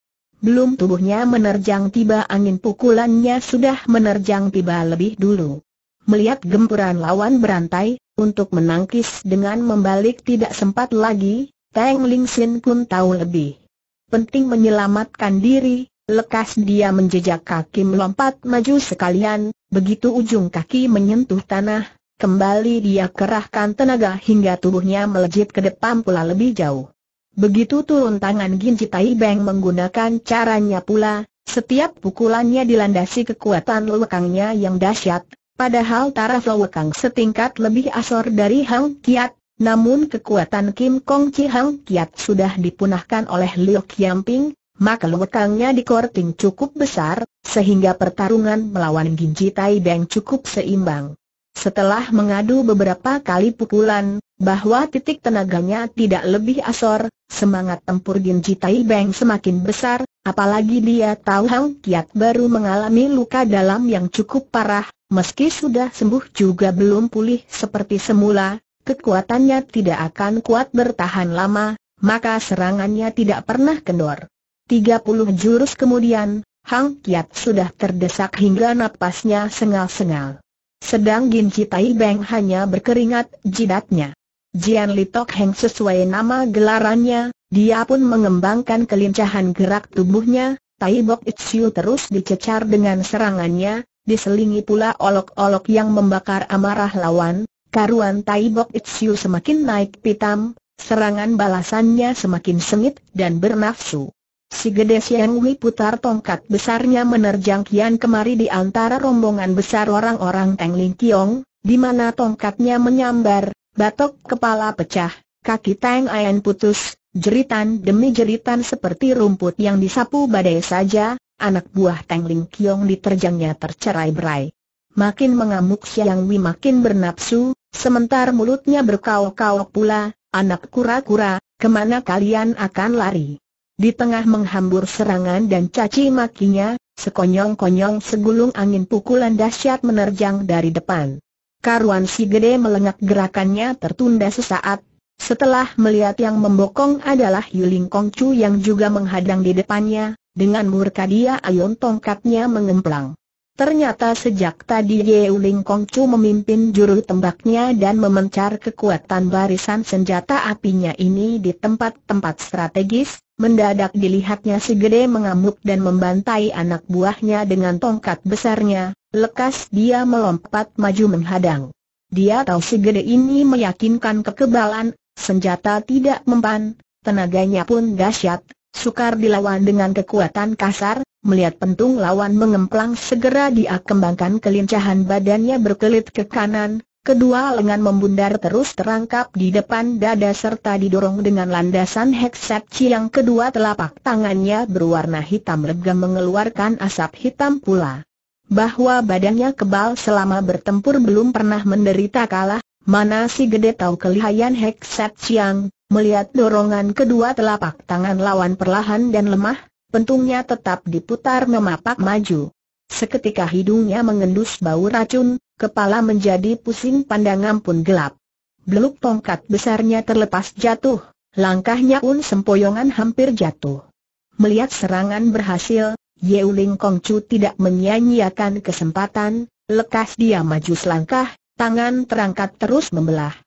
Belum tubuhnya menerjang tiba angin pukulannya sudah menerjang tiba lebih dulu. Melihat gempuran lawan berantai, untuk menangkis dengan membalik tidak sempat lagi, Teng Ling Sin pun tahu lebih. Penting menyelamatkan diri, Lekas dia menjejak kaki melompat maju sekalian, begitu ujung kaki menyentuh tanah, Kembali dia kerahkan tenaga hingga tubuhnya melejit ke depan pula lebih jauh. Begitu turun tangan Ginji Tai Beng menggunakan caranya pula, setiap pukulannya dilandasi kekuatan lewekangnya yang dahsyat, padahal taraf lewekang setingkat lebih asor dari Hang Kiat, namun kekuatan Kim Kong Chi Hang Kiat sudah dipunahkan oleh Liu Qiangping, maka lewekangnya di korting cukup besar, sehingga pertarungan melawan Ginji Tai Beng cukup seimbang. Setelah mengadu beberapa kali pukulan, bahwa titik tenaganya tidak lebih asor, semangat tempur Ginji Tai semakin besar, apalagi dia tahu Hang Kiat baru mengalami luka dalam yang cukup parah, meski sudah sembuh juga belum pulih seperti semula, kekuatannya tidak akan kuat bertahan lama, maka serangannya tidak pernah kendor. 30 jurus kemudian, Hang Kiat sudah terdesak hingga napasnya sengal-sengal. Sedang Gin Tai Beng hanya berkeringat jidatnya. Jian Li Tok Heng sesuai nama gelarannya, dia pun mengembangkan kelincahan gerak tubuhnya, Tai Bok Itsiu terus dicecar dengan serangannya, diselingi pula olok-olok yang membakar amarah lawan, karuan Tai Bok Itsiu semakin naik pitam, serangan balasannya semakin sengit dan bernafsu. Si Gede Siang Wei putar tongkat besarnya menerjang kian kemari di antara rombongan besar orang-orang Teng Ling Kiong, di mana tongkatnya menyambar, batok kepala pecah, kaki Teng Ayan putus, jeritan demi jeritan seperti rumput yang disapu badai saja, anak buah Teng Ling Kiong diterjangnya tercerai-berai. Makin mengamuk Siang Wei makin bernapsu, sementara mulutnya berkaok-kaok pula, anak kura-kura, kemana kalian akan lari? Di tengah menghambur serangan dan caci makinya, sekonyong-konyong segulung angin pukulan dahsyat menerjang dari depan. Karuan si gede melengak gerakannya tertunda sesaat, setelah melihat yang membokong adalah Yuling Kongcu yang juga menghadang di depannya, dengan murka dia ayun tongkatnya mengemplang. Ternyata sejak tadi Ye Uling Kongcu memimpin juru tembaknya dan memencar kekuatan barisan senjata apinya ini di tempat-tempat strategis, mendadak dilihatnya segede mengamuk dan membantai anak buahnya dengan tongkat besarnya, lekas dia melompat maju menghadang. Dia tahu segede ini meyakinkan kekebalan, senjata tidak mempan, tenaganya pun dahsyat, sukar dilawan dengan kekuatan kasar, melihat pentung lawan mengemplang segera dia kembangkan kelincahan badannya berkelit ke kanan, kedua lengan membundar terus terangkap di depan dada serta didorong dengan landasan hekset yang kedua telapak tangannya berwarna hitam lega mengeluarkan asap hitam pula. Bahwa badannya kebal selama bertempur belum pernah menderita kalah, Mana si gede tahu kelihayan Hek Sat Melihat dorongan kedua telapak tangan lawan perlahan dan lemah, pentungnya tetap diputar memapak maju. Seketika hidungnya mengendus bau racun, kepala menjadi pusing pandangan pun gelap. Beluk tongkat besarnya terlepas jatuh, langkahnya pun sempoyongan hampir jatuh. Melihat serangan berhasil, Yeuling Kongcu tidak menyia-nyiakan kesempatan, lekas dia maju selangkah, tangan terangkat terus membelah.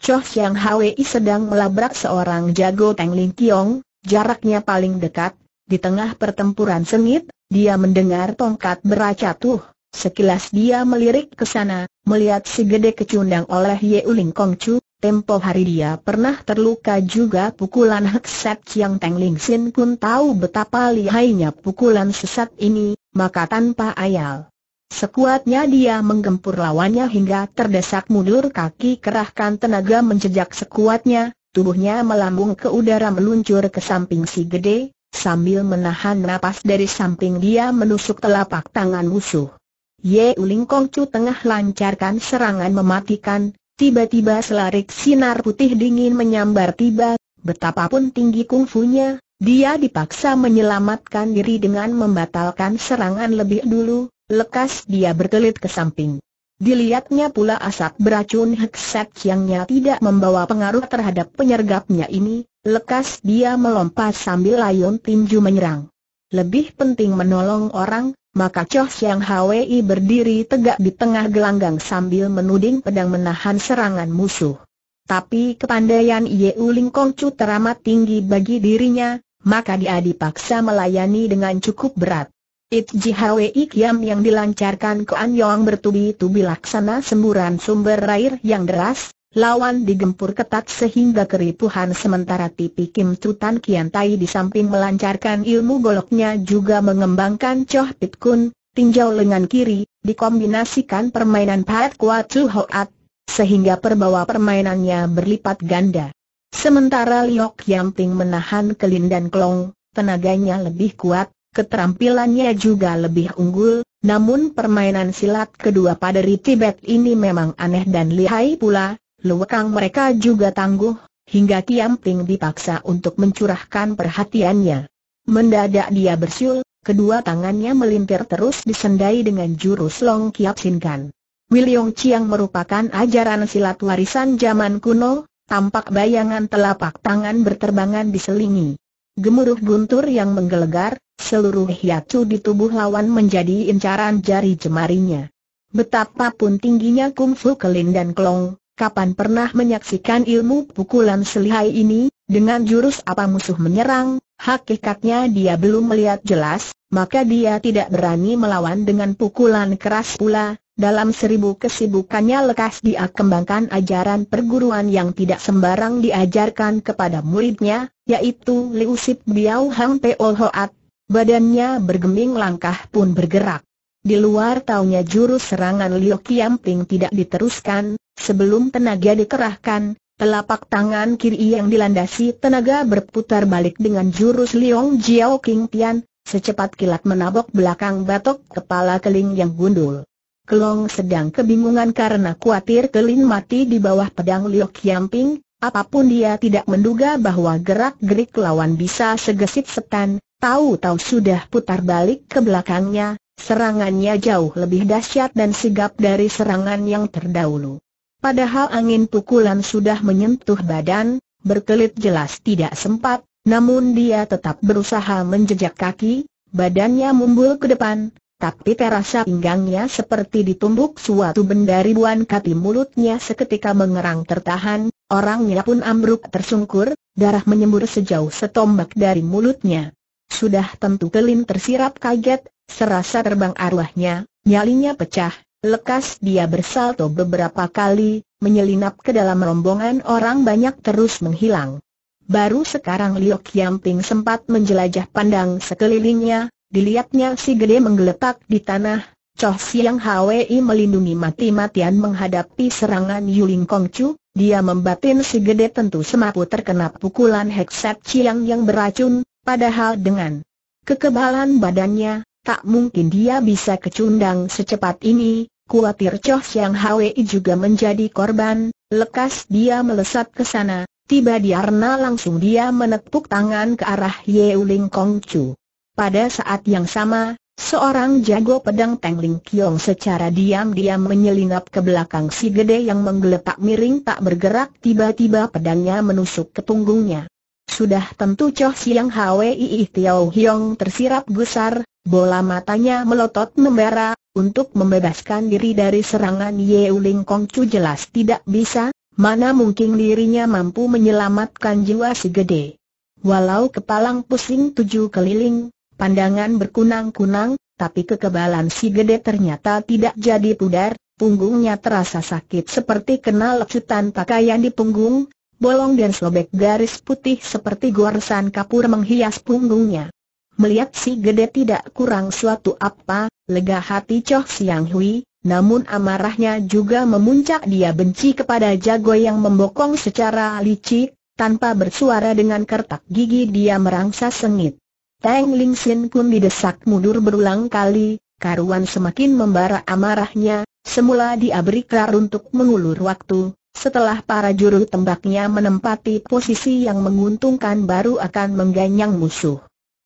Cho Siang Hwi sedang melabrak seorang jago Teng Ling Kiong, jaraknya paling dekat, di tengah pertempuran sengit, dia mendengar tongkat beracatuh. Sekilas dia melirik ke sana, melihat si gede kecundang oleh Ye Uling Kong Chu, tempo hari dia pernah terluka juga pukulan Sat Chiang Teng Ling Sin pun tahu betapa lihainya pukulan sesat ini, maka tanpa ayal, Sekuatnya dia menggempur lawannya hingga terdesak mundur kaki kerahkan tenaga menjejak sekuatnya, tubuhnya melambung ke udara meluncur ke samping si gede, sambil menahan napas dari samping dia menusuk telapak tangan musuh. Ye Uling Kong Chu tengah lancarkan serangan mematikan, tiba-tiba selarik sinar putih dingin menyambar tiba, betapapun tinggi kungfunya, dia dipaksa menyelamatkan diri dengan membatalkan serangan lebih dulu, lekas dia berkelit ke samping. Dilihatnya pula asap beracun Hekset yangnya tidak membawa pengaruh terhadap penyergapnya ini, lekas dia melompat sambil layun tinju menyerang. Lebih penting menolong orang, maka Choh Siang Hwi berdiri tegak di tengah gelanggang sambil menuding pedang menahan serangan musuh. Tapi kepandaian U Ling Kong Chu teramat tinggi bagi dirinya, maka dia dipaksa melayani dengan cukup berat. It Jihwe Kiam yang dilancarkan ke Yong bertubi-tubi laksana semburan sumber air yang deras, lawan digempur ketat sehingga keripuhan sementara Tipi Kim Tutan Kian Tai di samping melancarkan ilmu goloknya juga mengembangkan Choh Pit Kun, tinjau lengan kiri, dikombinasikan permainan Pat kuat Chu Hoat, sehingga perbawa permainannya berlipat ganda. Sementara Liok Yamping menahan kelin dan klong, tenaganya lebih kuat, keterampilannya juga lebih unggul, namun permainan silat kedua paderi Tibet ini memang aneh dan lihai pula, luekang mereka juga tangguh, hingga Kiamping dipaksa untuk mencurahkan perhatiannya. Mendadak dia bersiul, kedua tangannya melintir terus disendai dengan jurus Long Kiap Sinkan. Wiliong Chiang merupakan ajaran silat warisan zaman kuno, tampak bayangan telapak tangan berterbangan diselingi. Gemuruh guntur yang menggelegar, seluruh hiacu di tubuh lawan menjadi incaran jari jemarinya. Betapapun tingginya kungfu Kelin dan Klong, kapan pernah menyaksikan ilmu pukulan selihai ini, dengan jurus apa musuh menyerang, hakikatnya dia belum melihat jelas, maka dia tidak berani melawan dengan pukulan keras pula, dalam seribu kesibukannya lekas dia kembangkan ajaran perguruan yang tidak sembarang diajarkan kepada muridnya, yaitu Liusip Biao Hang Peo Hoat. Badannya bergeming langkah pun bergerak. Di luar taunya jurus serangan Liu Ping tidak diteruskan, sebelum tenaga dikerahkan, telapak tangan kiri yang dilandasi tenaga berputar balik dengan jurus Liong Jiao King Tian, secepat kilat menabok belakang batok kepala keling yang gundul. Kelong sedang kebingungan karena khawatir Kelin mati di bawah pedang Liok Yamping, apapun dia tidak menduga bahwa gerak-gerik lawan bisa segesit setan, tahu-tahu sudah putar balik ke belakangnya, serangannya jauh lebih dahsyat dan sigap dari serangan yang terdahulu. Padahal angin pukulan sudah menyentuh badan, berkelit jelas tidak sempat, namun dia tetap berusaha menjejak kaki, badannya mumbul ke depan, tapi terasa pinggangnya seperti ditumbuk suatu benda ribuan kati mulutnya seketika mengerang tertahan, orangnya pun ambruk tersungkur, darah menyembur sejauh setombak dari mulutnya. Sudah tentu Kelin tersirap kaget, serasa terbang arwahnya, nyalinya pecah, lekas dia bersalto beberapa kali, menyelinap ke dalam rombongan orang banyak terus menghilang. Baru sekarang Liok Yamping sempat menjelajah pandang sekelilingnya, Dilihatnya si gede menggeletak di tanah, Choh Siang Hwi melindungi mati-matian menghadapi serangan Yuling Kongcu, dia membatin si gede tentu semampu terkena pukulan Hekset Chiang yang beracun, padahal dengan kekebalan badannya, tak mungkin dia bisa kecundang secepat ini, kuatir Choh Siang Hwi juga menjadi korban, lekas dia melesat ke sana, tiba di arna langsung dia menepuk tangan ke arah Yuling Kongcu. Pada saat yang sama, seorang jago pedang Teng Ling Kiong secara diam-diam menyelinap ke belakang si gede yang menggeletak miring tak bergerak tiba-tiba pedangnya menusuk ke punggungnya. Sudah tentu Choh Siang Hwi Tiao Hiong tersirap gusar, bola matanya melotot membara, untuk membebaskan diri dari serangan Ye Kong Chu jelas tidak bisa, mana mungkin dirinya mampu menyelamatkan jiwa si gede. Walau kepalang pusing tujuh keliling, pandangan berkunang-kunang, tapi kekebalan si gede ternyata tidak jadi pudar, punggungnya terasa sakit seperti kena lecutan pakaian di punggung, bolong dan sobek garis putih seperti goresan kapur menghias punggungnya. Melihat si gede tidak kurang suatu apa, lega hati Choh Siang Hui, namun amarahnya juga memuncak dia benci kepada jago yang membokong secara licik, tanpa bersuara dengan kertak gigi dia merangsa sengit. Tang Ling Sin pun didesak mundur berulang kali, karuan semakin membara amarahnya, semula dia berikrar untuk mengulur waktu, setelah para juru tembaknya menempati posisi yang menguntungkan baru akan mengganyang musuh.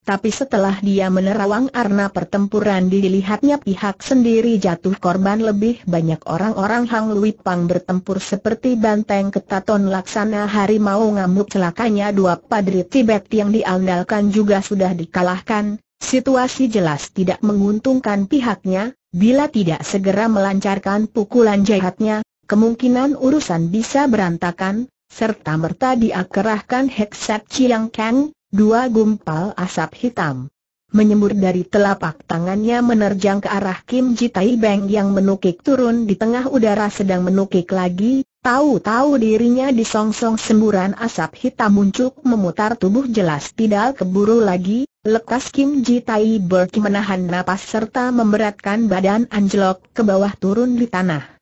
Tapi setelah dia menerawang arna pertempuran dilihatnya pihak sendiri jatuh korban lebih banyak orang-orang Hang Lui Pang bertempur seperti banteng ketaton laksana harimau ngamuk celakanya dua padri Tibet yang diandalkan juga sudah dikalahkan, situasi jelas tidak menguntungkan pihaknya, bila tidak segera melancarkan pukulan jahatnya, kemungkinan urusan bisa berantakan, serta merta diakerahkan Heksat Chiang Kang, Dua gumpal asap hitam menyembur dari telapak tangannya menerjang ke arah Kim Jitai Beng yang menukik turun di tengah udara sedang menukik lagi, tahu-tahu dirinya disongsong semburan asap hitam muncul memutar tubuh jelas tidak keburu lagi, lekas Kim Ji Tai Berk menahan napas serta memberatkan badan anjlok ke bawah turun di tanah.